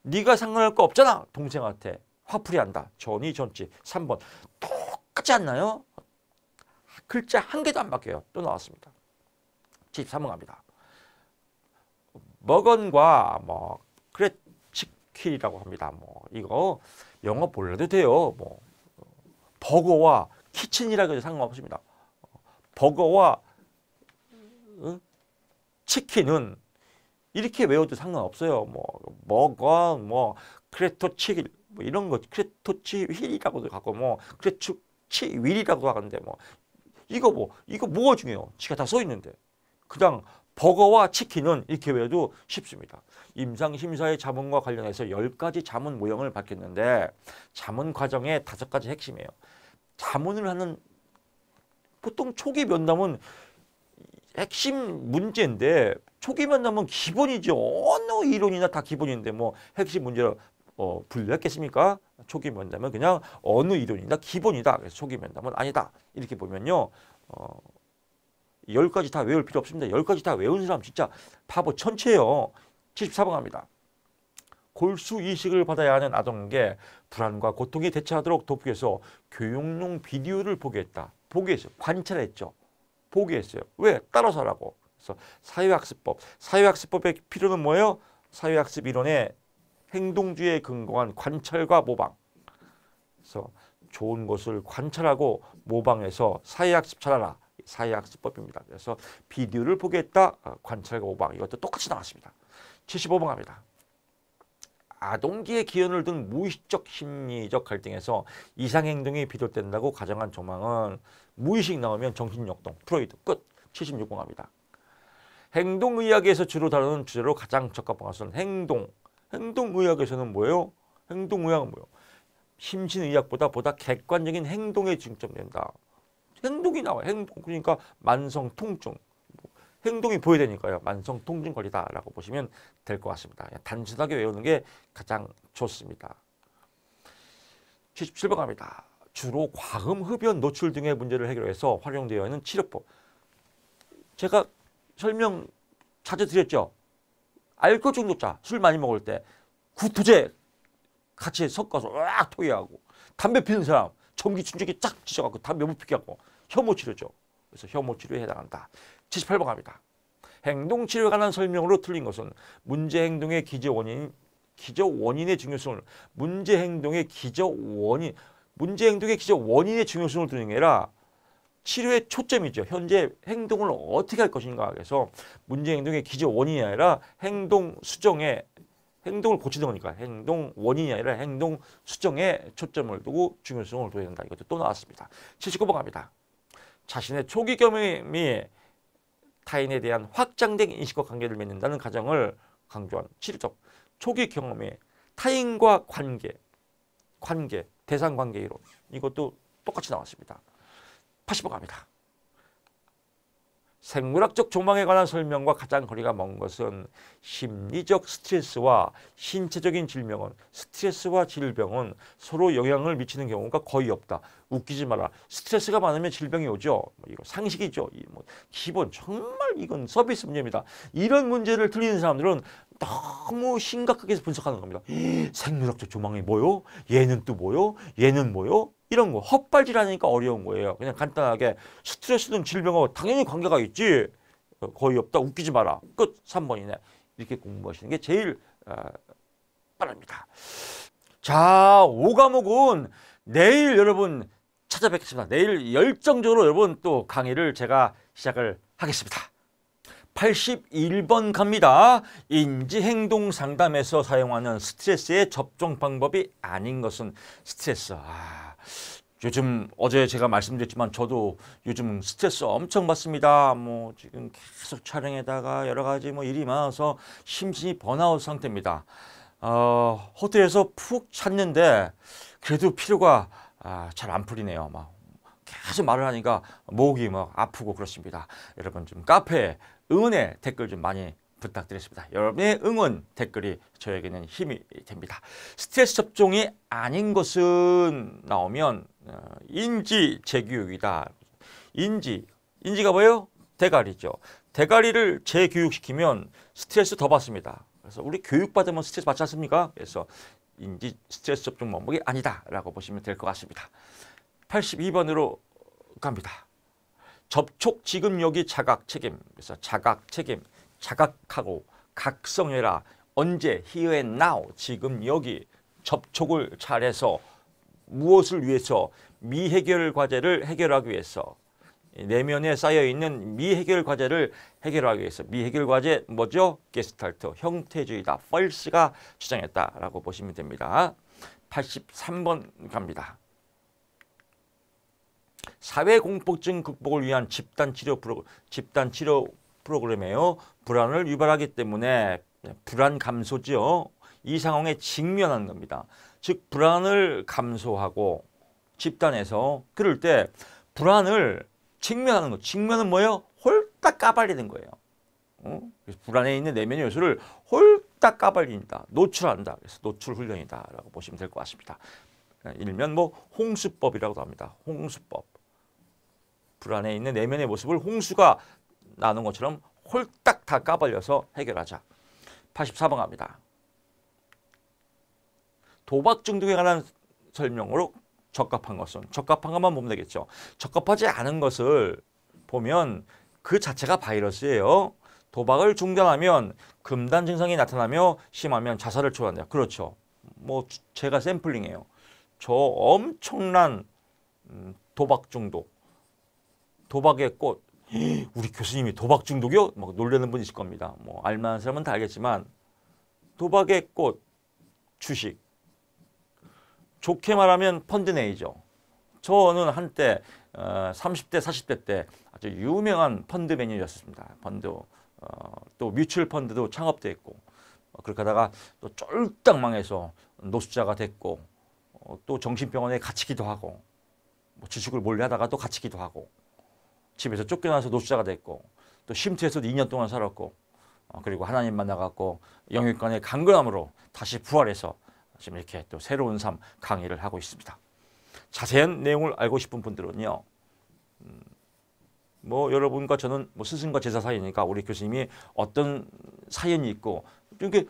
네가 상관할 거 없잖아. 동생한테 화풀이 한다. 전이 전치 3번. 똑같지 않나요? 글자 한 개도 안 바뀌어요. 또 나왔습니다. 73번 갑니다. 먹언과 뭐 그래 치킨이라고 합니다. 뭐 이거 영어 몰라도 돼요. 뭐 버거와 키친이라고 해도 상관없습니다. 버거와 치킨은 이렇게 외워도 상관없어요. 뭐먹거뭐 크레토치 뭐 이런 거 크레토치 휠이라고도 갖고 뭐 크레토치 윌이라고 하는데 뭐 이거 뭐 이거 뭐가 중요해요. 지가 다 써 있는데 그냥 버거와 치킨은 이렇게 외워도 쉽습니다. 임상심사의 자문과 관련해서 10가지 자문 모형을 밝혔는데 자문 과정의 5가지 핵심이에요. 자문을 하는 보통 초기 면담은 핵심 문제인데 초기 면담은 기본이죠. 어느 이론이나 다 기본인데 뭐 핵심 문제로 어, 분류했겠습니까? 초기 면담은 그냥 어느 이론이나 기본이다. 그래서 초기 면담은 아니다. 이렇게 보면요. 어, 10가지 다 외울 필요 없습니다. 10가지 다 외운 사람 진짜 바보 천체예요. 74번 갑니다. 골수 이식을 받아야 하는 아동에게 불안과 고통에 대처하도록 돕기 위해서 교육용 비디오를 보게 했다. 보게 했어요. 관찰했죠. 보게 했어요. 왜? 따라서 하라고. 그래서 사회학습법. 사회학습법의 필요는 뭐예요? 사회학습 이론의 행동주의에 근거한 관찰과 모방. 그래서 좋은 것을 관찰하고 모방해서 사회학습 잘하라. 사회학습법입니다. 그래서 비디오를 보겠다 어, 관찰과 오방 이것도 똑같이 나왔습니다. 75번 갑니다. 아동기의 기운을 등 무의식적 심리적 갈등에서 이상행동이 비롯된다고 가정한 조망은 무의식 나오면 정신역동, 프로이드 끝 76번 갑니다. 행동의학에서 주로 다루는 주제로 가장 적합한 것은 행동. 행동의학에서는 뭐예요? 행동의학은 뭐예요? 심신의학보다 보다 객관적인 행동에 중점된다. 행동이 나와. 행동 그러니까 만성 통증. 행동이 보여야 되니까요. 만성 통증 걸리다라고 보시면 될 것 같습니다. 단순하게 외우는 게 가장 좋습니다. 77번 갑니다. 주로 과음, 흡연, 노출 등의 문제를 해결해서 활용되어 있는 치료법. 제가 설명 자주 드렸죠. 알코올 중독자, 술 많이 먹을 때 구토제 같이 섞어서 으악 토해하고 담배 피는 사람 전기 충전기쫙 지져갖고 담배 못 피게 하고 혐오 치료죠. 그래서 혐오 치료에 해당한다. 78번 갑니다. 행동 치료에 관한 설명으로 틀린 것은 문제 행동의 기저 원인 기저 원인의 중요성을 문제 행동의 기저 원인 문제 행동의 기저 원인의 중요성을 두는 게 아니라 치료의 초점이죠. 현재 행동을 어떻게 할 것인가 해서 문제 행동의 기저 원인이 아니라 행동 수정에 행동을 고치는 거니까 행동 원인이 아니라 행동 수정에 초점을 두고 중요성을 둬야 된다. 이것도 또 나왔습니다. 79번 갑니다. 자신의 초기 경험이 타인에 대한 확장된 인식과 관계를 맺는다는 가정을 강조한 7적 초기 경험이 타인과 관계, 관계, 대상 관계 이론 이것도 똑같이 나왔습니다. 80번 갑니다. 생물학적 조망에 관한 설명과 가장 거리가 먼 것은 심리적 스트레스와 신체적인 질병은 스트레스와 질병은 서로 영향을 미치는 경우가 거의 없다. 웃기지 마라. 스트레스가 많으면 질병이 오죠. 뭐 이거 상식이죠. 이 뭐 기본 정말 이건 서비스 문제입니다. 이런 문제를 틀리는 사람들은 너무 심각하게 분석하는 겁니다. 생물학적 조망이 뭐요? 얘는 또 뭐요? 얘는 뭐요? 이런 거 헛발질하니까 어려운 거예요. 그냥 간단하게 스트레스는 질병하고 당연히 관계가 있지. 어, 거의 없다. 웃기지 마라. 끝. 3번이네. 이렇게 공부하시는 게 제일 어, 빠릅니다. 자, 5과목은 내일 여러분 찾아뵙겠습니다. 내일 열정적으로 여러분 또 강의를 제가 시작을 하겠습니다. 81번 갑니다. 인지행동상담에서 사용하는 스트레스의 접종 방법이 아닌 것은 스트레스. 아, 요즘 어제 제가 말씀드렸지만 저도 요즘 스트레스 엄청 받습니다. 뭐 지금 계속 촬영에다가 여러 가지 뭐 일이 많아서 심신이 번아웃 상태입니다. 어, 호텔에서 푹 찼는데 그래도 피로가 아, 잘 안 풀리네요. 막 계속 말을 하니까 목이 막 아프고 그렇습니다. 여러분 좀 카페 응원의 댓글 좀 많이 부탁드렸습니다. 여러분의 응원 댓글이 저에게는 힘이 됩니다. 스트레스 접종이 아닌 것은 나오면 어, 인지 재교육이다. 인지, 인지가 뭐예요? 대가리죠. 대가리를 재교육시키면 스트레스 더 받습니다. 그래서 우리 교육받으면 스트레스 받지 않습니까? 그래서 인지 스트레스 접종 방법이 아니다라고 보시면 될 것 같습니다. 82번으로 갑니다. 접촉 지금 여기 자각 책임. 그래서 자각 책임. 자각하고 각성해라. 언제 here and now 지금 여기 접촉을 잘해서 무엇을 위해서 미해결 과제를 해결하기 위해서 내면에 쌓여있는 미해결 과제를 해결하기 위해서 미해결 과제 뭐죠? 게스탈트 형태주의다. 펄스가 주장했다라고 보시면 됩니다. 83번 갑니다. 사회공포증 극복을 위한 집단치료 프로, 집단치료 프로그램에요. 불안을 유발하기 때문에 불안 감소지요. 이 상황에 직면한 겁니다. 즉 불안을 감소하고 집단에서 그럴 때 불안을 직면하는 거. 직면은 뭐예요? 홀딱 까발리는 거예요. 어? 불안에 있는 내면 요소를 홀딱 까발린다. 노출한다. 그래서 노출 훈련이다라고 보시면 될 것 같습니다. 예, 일면 뭐 홍수법이라고도 합니다. 홍수법. 불 안에 있는 내면의 모습을 홍수가 나는 것처럼 홀딱 다 까발려서 해결하자. 84번 갑니다. 도박 중독에 관한 설명으로 적합한 것은 적합한 것만 보면 되겠죠. 적합하지 않은 것을 보면 그 자체가 바이러스예요. 도박을 중단하면 금단 증상이 나타나며 심하면 자살을 초래한다. 그렇죠. 뭐 제가 샘플링해요. 저 엄청난 음, 도박 중독, 도박의 꽃, 우리 교수님이 도박 중독이요? 막 놀라는 분이실 겁니다. 뭐 알만한 사람은 다 알겠지만 도박의 꽃, 주식, 좋게 말하면 펀드네이저. 저는 한때 어, 30대, 40대 때 아주 유명한 펀드 매니저였습니다. 펀드, 어, 또 뮤추얼 펀드도 창업도 했고 어, 그렇게 하다가 또 쫄딱 망해서 노숙자가 됐고 어, 또 정신병원에 갇히기도 하고 뭐 지식을 몰래하다가 또 갇히기도 하고 집에서 쫓겨나서 노숙자가 됐고 또 쉼터에서도 2년 동안 살았고 어, 그리고 하나님 만나갖고 영육간의 강건함으로 다시 부활해서 지금 이렇게 또 새로운 삶 강의를 하고 있습니다. 자세한 내용을 알고 싶은 분들은요. 음, 뭐 여러분과 저는 뭐 스승과 제자 사이니까 우리 교수님이 어떤 사연이 있고 이렇게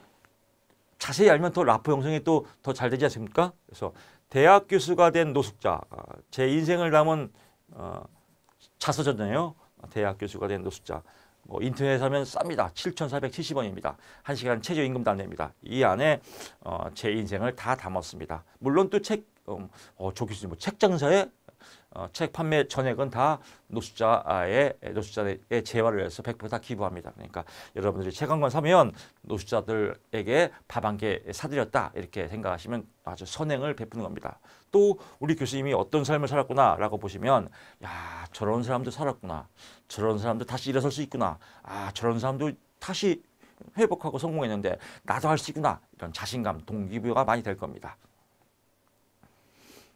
자세히 알면 더 라포 형성이 또 더 잘 되지 않습니까? 그래서 대학 교수가 된 노숙자, 어, 제 인생을 담은 어, 자서전이에요. 대학 교수가 된 노숙자. 뭐 인터넷 하면 쌉니다. 7,470원입니다. 한 시간 최저임금도 안 됩니다. 이 안에 어, 제 인생을 다 담았습니다. 물론 또 책, 음, 어, 조 교수님, 뭐책 장사에 어, 책 판매 전액은 다 노숙자의 노숙자의 재활을 위해서 100%다 기부합니다. 그러니까 여러분들이 책 한 권 사면 노숙자들에게 밥 한 개 사드렸다 이렇게 생각하시면 아주 선행을 베푸는 겁니다. 또 우리 교수님이 어떤 삶을 살았구나라고 보시면 야 저런 사람도 살았구나, 저런 사람도 다시 일어설 수 있구나, 아 저런 사람도 다시 회복하고 성공했는데 나도 할 수 있구나 이런 자신감, 동기부여가 많이 될 겁니다.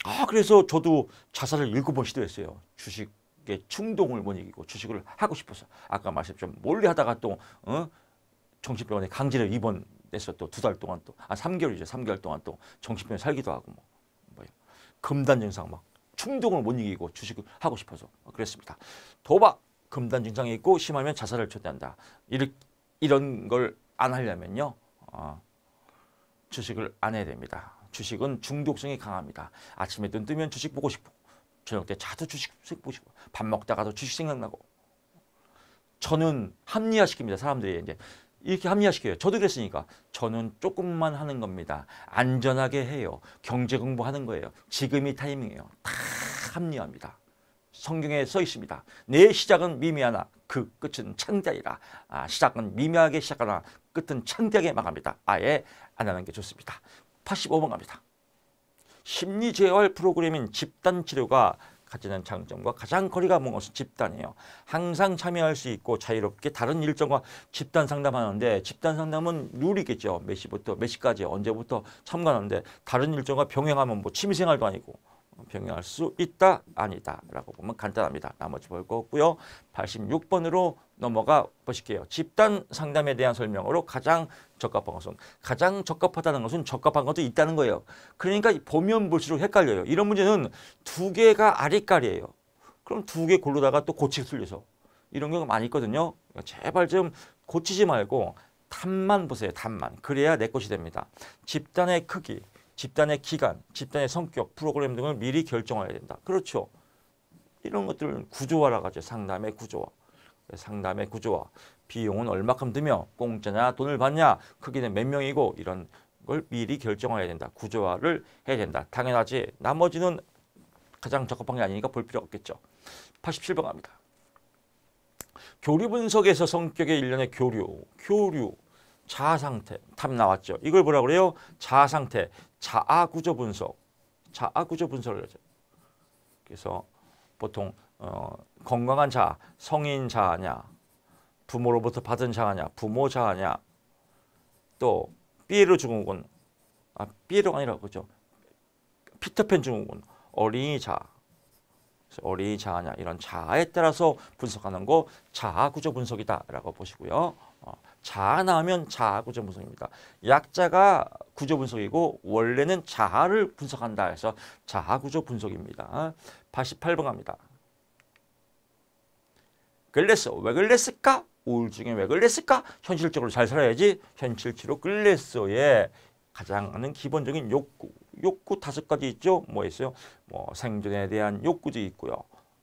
아, 그래서 저도 자살을 일곱 번 시도했어요. 주식의 충동을 못 이기고 주식을 하고 싶어서. 아까 말씀좀 몰래 하다가 또 어? 정신병원에 강제로 입원했어 또두 달 동안 또 아, 삼개월이죠삼개월 동안 또 정신병원 살기도 하고 뭐, 뭐 금단 증상 막 충동을 못 이기고 주식을 하고 싶어서 그랬습니다. 도박 금단 증상이 있고 심하면 자살을 초대한다. 이르 이런 걸 안 하려면요. 어, 주식을 안 해야 됩니다. 주식은 중독성이 강합니다. 아침에 눈 뜨면 주식 보고 싶고 저녁 때 자도 주식 보고 고밥 먹다가도 주식 생각나고 저는 합리화시킵니다. 사람들이 이제 이렇게 합리화시켜요. 저도 그랬으니까 저는 조금만 하는 겁니다. 안전하게 해요. 경제 공부하는 거예요. 지금이 타이밍이에요. 다 합리화합니다. 성경에 써 있습니다. 내 시작은 미미하나 그 끝은 창대하라 아, 시작은 미미하게 시작하나 끝은 창대하게 막합니다. 아예 안 하는 게 좋습니다. 85번 갑니다. 심리재활 프로그램인 집단치료가 가지는 장점과 가장 거리가 먼 것은 집단이에요. 항상 참여할 수 있고 자유롭게 다른 일정과 집단 상담하는데 집단 상담은 룰이겠죠. 몇 시부터 몇 시까지 언제부터 참가하는데 다른 일정과 병행하면 뭐 취미생활도 아니고 병행할 수 있다 아니다라고 보면 간단합니다. 나머지 볼 거 없고요. 86번으로 넘어가 보실게요. 집단 상담에 대한 설명으로 가장 적합한 것은 가장 적합하다는 것은 적합한 것도 있다는 거예요. 그러니까 보면 볼수록 헷갈려요. 이런 문제는 두 개가 아리까리예요. 그럼 두 개 고르다가 또 고치기 틀려서 이런 경우가 많이 있거든요. 그러니까 제발 좀 고치지 말고 답만 보세요. 답만. 그래야 내 것이 됩니다. 집단의 크기, 집단의 기간, 집단의 성격, 프로그램 등을 미리 결정해야 된다. 그렇죠. 이런 것들을 구조화라고 하죠. 상담의 구조화. 상담의 구조화. 비용은 얼마큼 드며 공짜냐 돈을 받냐 크기는 몇 명이고 이런 걸 미리 결정해야 된다. 구조화를 해야 된다. 당연하지. 나머지는 가장 적합한 게 아니니까 볼 필요 없겠죠. 87번 갑니다. 교류 분석에서 성격의 일련의 교류, 교류, 자아 상태 답 나왔죠. 이걸 뭐라 그래요? 자아 상태, 자아 구조 분석, 자아 구조 분석을 하죠. 그래서 보통 어, 건강한 자, 성인 자아냐, 부모로부터 받은 자아냐, 부모 자아냐, 또 삐에르 증후군, 아 삐에르가 아니라 그죠? 피터팬 증후군, 어린이 자, 어린이 자아냐 이런 자아에 따라서 분석하는 거 자아 구조 분석이다라고 보시고요. 어, 자나면 자아 구조 분석입니다. 약자가 구조 분석이고 원래는 자아를 분석한다 해서 자아 구조 분석입니다. 88번 갑니다. 그랬어. 왜 그랬을까? 우울증에 왜 그랬을까? 현실적으로 잘 살아야지. 현실치로 그랬어의 가장 기본적인 욕구. 욕구 다섯 가지 있죠. 뭐 있어요? 뭐 생존에 대한 욕구도 있고요.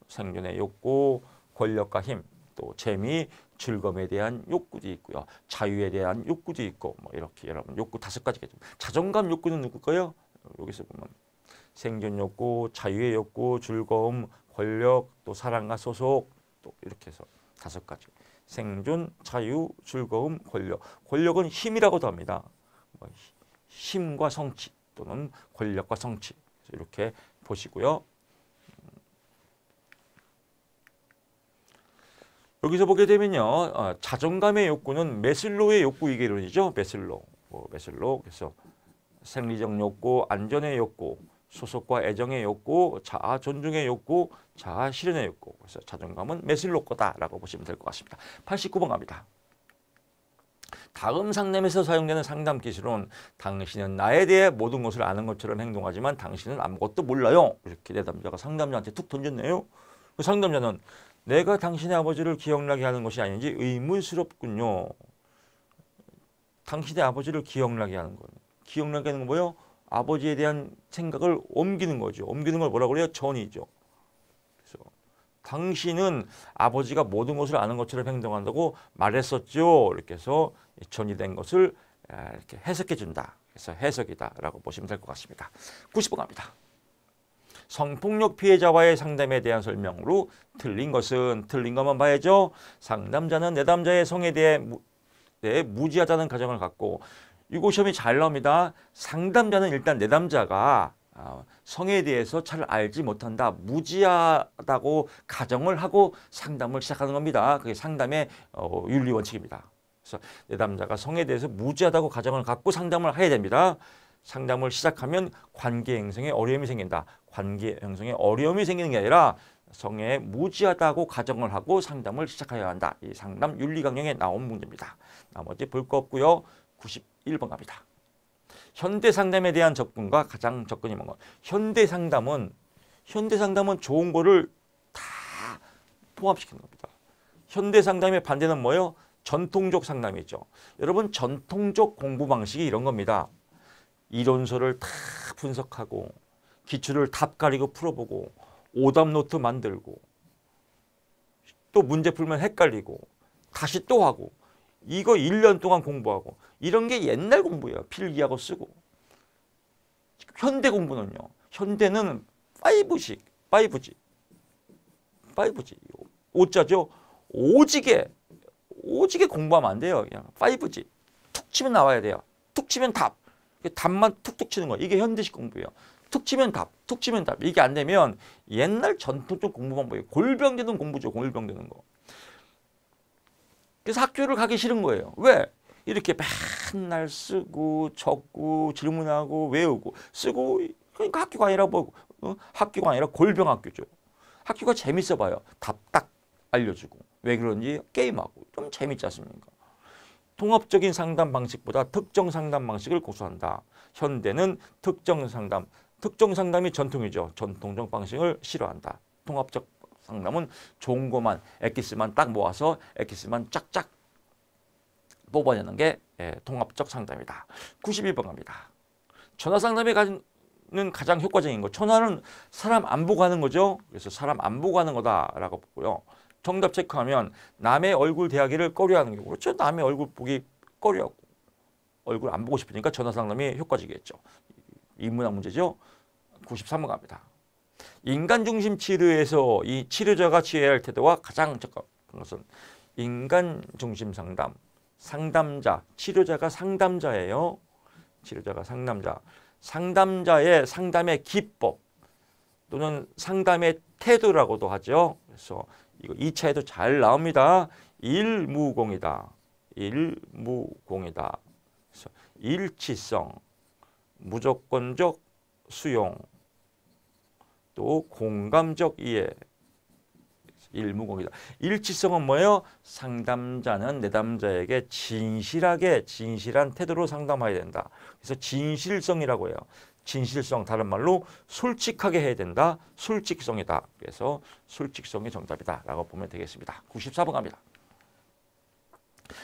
생존의 욕구, 권력과 힘, 또 재미, 즐거움에 대한 욕구도 있고요. 자유에 대한 욕구도 있고 뭐 이렇게 여러분 욕구 다섯 가지가 있죠. 자존감 욕구는 누굴까요? 여기서 보면 생존 욕구, 자유의 욕구, 즐거움, 권력, 또 사랑과 소속 또 이렇게 해서 다섯 가지. 생존, 자유, 즐거움, 권력. 권력은 힘이라고도 합니다. 뭐 힘과 성취 또는 권력과 성취 이렇게 보시고요. 여기서 보게 되면요. 아, 자존감의 욕구는 메슬로의 욕구이기 론이죠 메슬로. 메슬로. 뭐 그래서 생리적 욕구, 안전의 욕구, 소속과 애정의 욕구, 자아 존중의 욕구, 자아 실현의 욕구. 그래서 자존감은 메슬로 거다라고 보시면 될 것 같습니다. 89번 갑니다. 다음 상담에서 사용되는 상담 기술은 당신은 나에 대해 모든 것을 아는 것처럼 행동하지만 당신은 아무것도 몰라요. 이렇게 대답자가 상담자한테 툭 던졌네요. 그 상담자는 내가 당신의 아버지를 기억나게 하는 것이 아닌지 의문스럽군요. 당신의 아버지를 기억나게 하는 거. 기억나게 하는 건 뭐예요? 아버지에 대한 생각을 옮기는 거죠. 옮기는 걸 뭐라고 그래요? 전이죠. 그래서 당신은 아버지가 모든 것을 아는 것처럼 행동한다고 말했었죠. 이렇게 해서 전이 된 것을 아, 이렇게 해석해 준다. 그래서 해석이다라고 보시면 될 것 같습니다. 90번 갑니다. 성폭력 피해자와의 상담에 대한 설명으로 틀린 것은 틀린 것만 봐야죠. 상담자는 내담자의 성에 대해 무, 네, 무지하다는 가정을 갖고 이곳 시험이 잘 나옵니다. 상담자는 일단 내담자가 아, 성에 대해서 잘 알지 못한다, 무지하다고 가정을 하고 상담을 시작하는 겁니다. 그게 상담의 어, 윤리 원칙입니다. 그래서 내담자가 성에 대해서 무지하다고 가정을 갖고 상담을 해야 됩니다. 상담을 시작하면 관계 형성에 어려움이 생긴다. 관계 형성에 어려움이 생기는 게 아니라 성에 무지하다고 가정을 하고 상담을 시작해야 한다. 이 상담 윤리 강령에 나온 문제입니다. 나머지 볼 거 없고요. 91번 갑니다. 현대 상담에 대한 접근과 가장 접근이 뭔가? 현대 상담은 현대 상담은 좋은 거를 다 포함시키는 겁니다. 현대 상담의 반대는 뭐예요? 전통적 상담이죠. 여러분 전통적 공부 방식이 이런 겁니다. 이론서를 다 분석하고 기출을 답 가리고 풀어보고 오답 노트 만들고 또 문제 풀면 헷갈리고 다시 또 하고 이거 1년 동안 공부하고 이런 게 옛날 공부예요. 필기하고 쓰고 현대 공부는요. 현대는 5식, 5지 5지 5자죠. 오지게 오지게 공부하면 안 돼요. 그냥 5지 툭 치면 나와야 돼요. 툭 치면 답 답만 툭툭 치는 거예요. 이게 현대식 공부예요. 툭 치면 답, 툭 치면 답. 이게 안 되면 옛날 전통적 공부 방법이에요. 골병되는 공부죠. 골병되는 거. 그래서 학교를 가기 싫은 거예요. 왜? 이렇게 맨날 쓰고 적고 질문하고 외우고 쓰고 그러니까 학교가 아니라 뭐 어? 학교가 아니라 골병 학교죠. 학교가 재밌어 봐요. 답 딱 알려주고 왜 그런지 게임하고 좀 재밌지 않습니까? 통합적인 상담 방식보다 특정 상담 방식을 고수한다. 현대는 특정 상담, 특정 상담이 전통이죠. 전통적 방식을 싫어한다. 통합적 상담은 좋은 것만, 엑기스만 딱 모아서 엑기스만 쫙쫙 뽑아내는 게 예, 통합적 상담이다. 91번 갑니다. 전화 상담이 가는 가장 효과적인 거. 천하는 사람 안 보고 하는 거죠. 그래서 사람 안 보고 하는 거다라고 보고요. 정답 체크하면 남의 얼굴 대하기를 꺼려하는 경우 그렇죠. 남의 얼굴 보기 꺼려하고 얼굴 안 보고 싶으니까 전화상담이 효과적이겠죠. 인문학 문제죠. 93번 갑니다. 인간 중심 치료에서 이 치료자가 취해야 할 태도와 가장 적합한 것은 인간 중심 상담, 상담자, 치료자가 상담자예요. 치료자가 상담자, 상담자의 상담의 기법 또는 상담의 태도라고도 하죠. 그래서 이거 2차에도 잘 나옵니다. 일무공이다. 일무공이다. 일치성, 무조건적 수용, 또 공감적 이해, 일무공이다. 일치성은 뭐예요? 상담자는 내담자에게 진실하게 진실한 태도로 상담해야 된다. 그래서 진실성이라고 해요. 진실성 다른 말로 솔직하게 해야 된다. 솔직성이다. 그래서 솔직성이 정답이다. 라고 보면 되겠습니다. 94번 갑니다.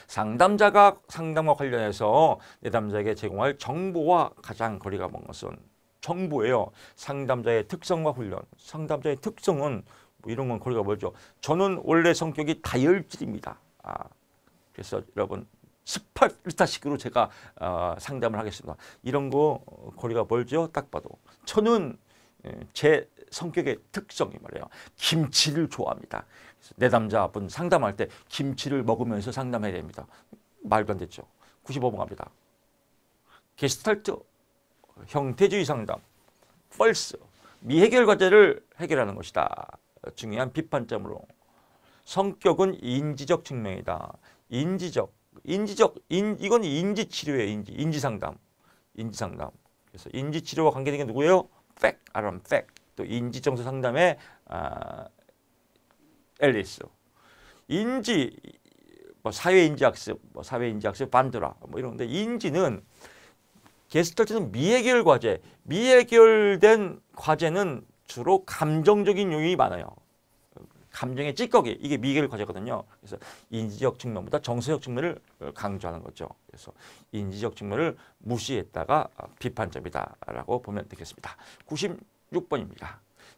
상담자가 상담과 관련해서 내담자에게 제공할 정보와 가장 거리가 먼 것은 정보예요. 상담자의 특성과 훈련. 상담자의 특성은 뭐 이런 건 거리가 멀죠. 저는 원래 성격이 다혈질입니다. 아, 그래서 여러분 스파르타식으로 제가 어, 상담을 하겠습니다. 이런 거 어, 거리가 멀죠? 딱 봐도. 저는 예, 제 성격의 특성이 말이에요. 김치를 좋아합니다. 내담자분 상담할 때 김치를 먹으면서 상담해야 됩니다. 말도 안 됐죠. 95번 갑니다. 게스탈트, 형태주의 상담, 펄스, 미해결 과제를 해결하는 것이다. 중요한 비판점으로 성격은 인지적 측면이다. 인지적, 인지적 인, 이건 인지 치료예요. 인지 인지 상담. 인지 상담. 그래서 인지 치료와 관계된 게 누구예요? 팩. 아람 팩. 또 인지 정서 상담의 아엘리스 인지 뭐 사회 인지 학습, 뭐 사회 인지 학습 반드라 뭐 이런데 인지는 게스털트는 미해결 과제, 미해결된 과제는 주로 감정적인 요인이 많아요. 감정의 찌꺼기 이게 미개를 과제거든요. 그래서 인지적 측면보다 정서적 측면을 어, 강조하는 거죠. 그래서 인지적 측면을 무시했다가 어, 비판점이다라고 보면 되겠습니다. 96번입니다.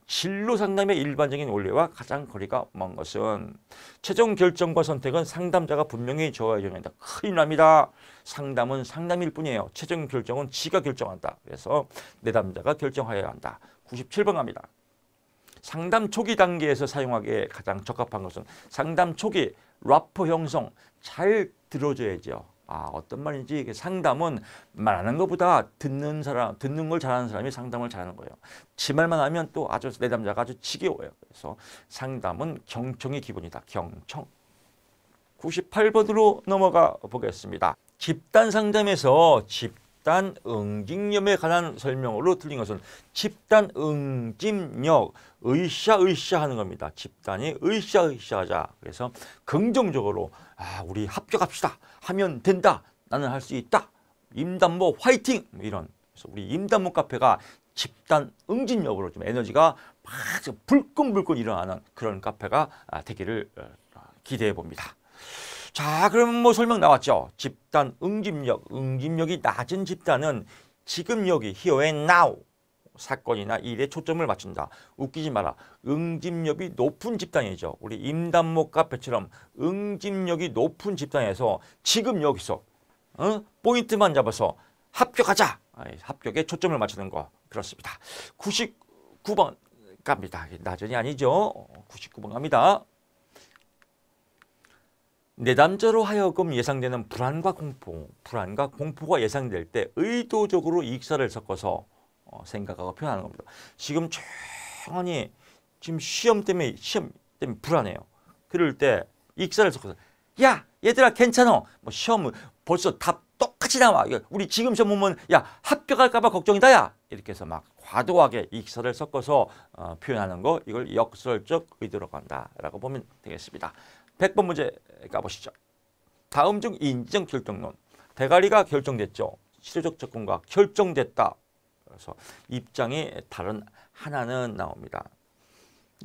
진로 상담의 일반적인 원리와 가장 거리가 먼 것은 최종 결정과 선택은 상담자가 분명히 저어야 정니다 큰일 납니다. 상담은 상담일 뿐이에요. 최종 결정은 지가 결정한다. 그래서 내담자가 결정하여야 한다. 97번 갑니다. 상담 초기 단계에서 사용하기에 가장 적합한 것은 상담 초기 라프 형성 잘 들어줘야죠. 아 어떤 말인지 상담은 말하는 것보다 듣는 사람 듣는 걸 잘하는 사람이 상담을 잘하는 거예요. 지 말만 하면 또 아주 내담자가 아주 지겨워요. 그래서 상담은 경청이 기본이다. 경청. 98번으로 넘어가 보겠습니다. 집단 상담에서 집 집단 응징염에 관한 설명으로 틀린 것은 집단 응집력 의샤의샤 하는 겁니다. 집단이 의샤의샤 하자. 그래서 긍정적으로 아 우리 합격합시다. 하면 된다. 나는 할 수 있다. 임단모 화이팅! 뭐 이런 그래서 우리 임단모 카페가 집단 응집력으로 좀 에너지가 막 불끈불끈 일어나는 그런 카페가 아, 되기를 어, 기대해 봅니다. 자, 그럼 뭐 설명 나왔죠. 집단 응집력, 응집력이 낮은 집단은 지금 여기 히어의 now 사건이나 일에 초점을 맞춘다. 웃기지 마라. 응집력이 높은 집단이죠. 우리 임단목 카페처럼 응집력이 높은 집단에서 지금 여기서 어? 포인트만 잡아서 합격하자. 합격에 초점을 맞추는 거 그렇습니다. 99번 갑니다. 낮은이 아니죠. 99번 갑니다. 내담자로 하여금 예상되는 불안과 공포, 불안과 공포가 예상될 때 의도적으로 익사를 섞어서 어, 생각하고 표현하는 겁니다. 지금 조용히 지금 시험 때문에 시험 때문에 불안해요. 그럴 때 익사를 섞어서 야 얘들아 괜찮아뭐 시험 벌써 답 똑같이 나와. 우리 지금 시험 보면 야 합격할까 봐 걱정이다 야. 이렇게 해서 막 과도하게 익사를 섞어서 어, 표현하는 거 이걸 역설적 의도라고 한다라고 보면 되겠습니다. 100번 문제 가보시죠 다음 중 인지적 결정론. 대가리가 결정됐죠. 실효적 접근과 결정됐다. 그래서 입장이 다른 하나는 나옵니다.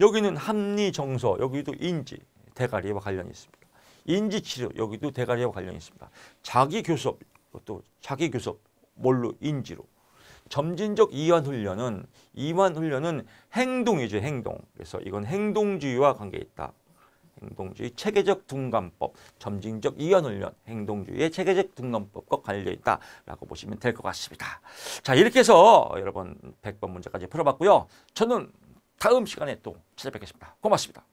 여기는 합리 정서, 여기도 인지, 대가리와 관련이 있습니다. 인지 치료, 여기도 대가리와 관련이 있습니다. 자기 교섭, 또 자기 교섭, 뭘로 인지로. 점진적 이완 훈련은 이완 훈련은 행동이죠, 행동. 그래서 이건 행동주의와 관계 있다. 행동주의 체계적 둔감법, 점진적 이연훈련, 행동주의의 체계적 둔감법과 관련이 있다라고 보시면 될 것 같습니다. 자, 이렇게 해서 여러분 100번 문제까지 풀어봤고요. 저는 다음 시간에 또 찾아뵙겠습니다. 고맙습니다.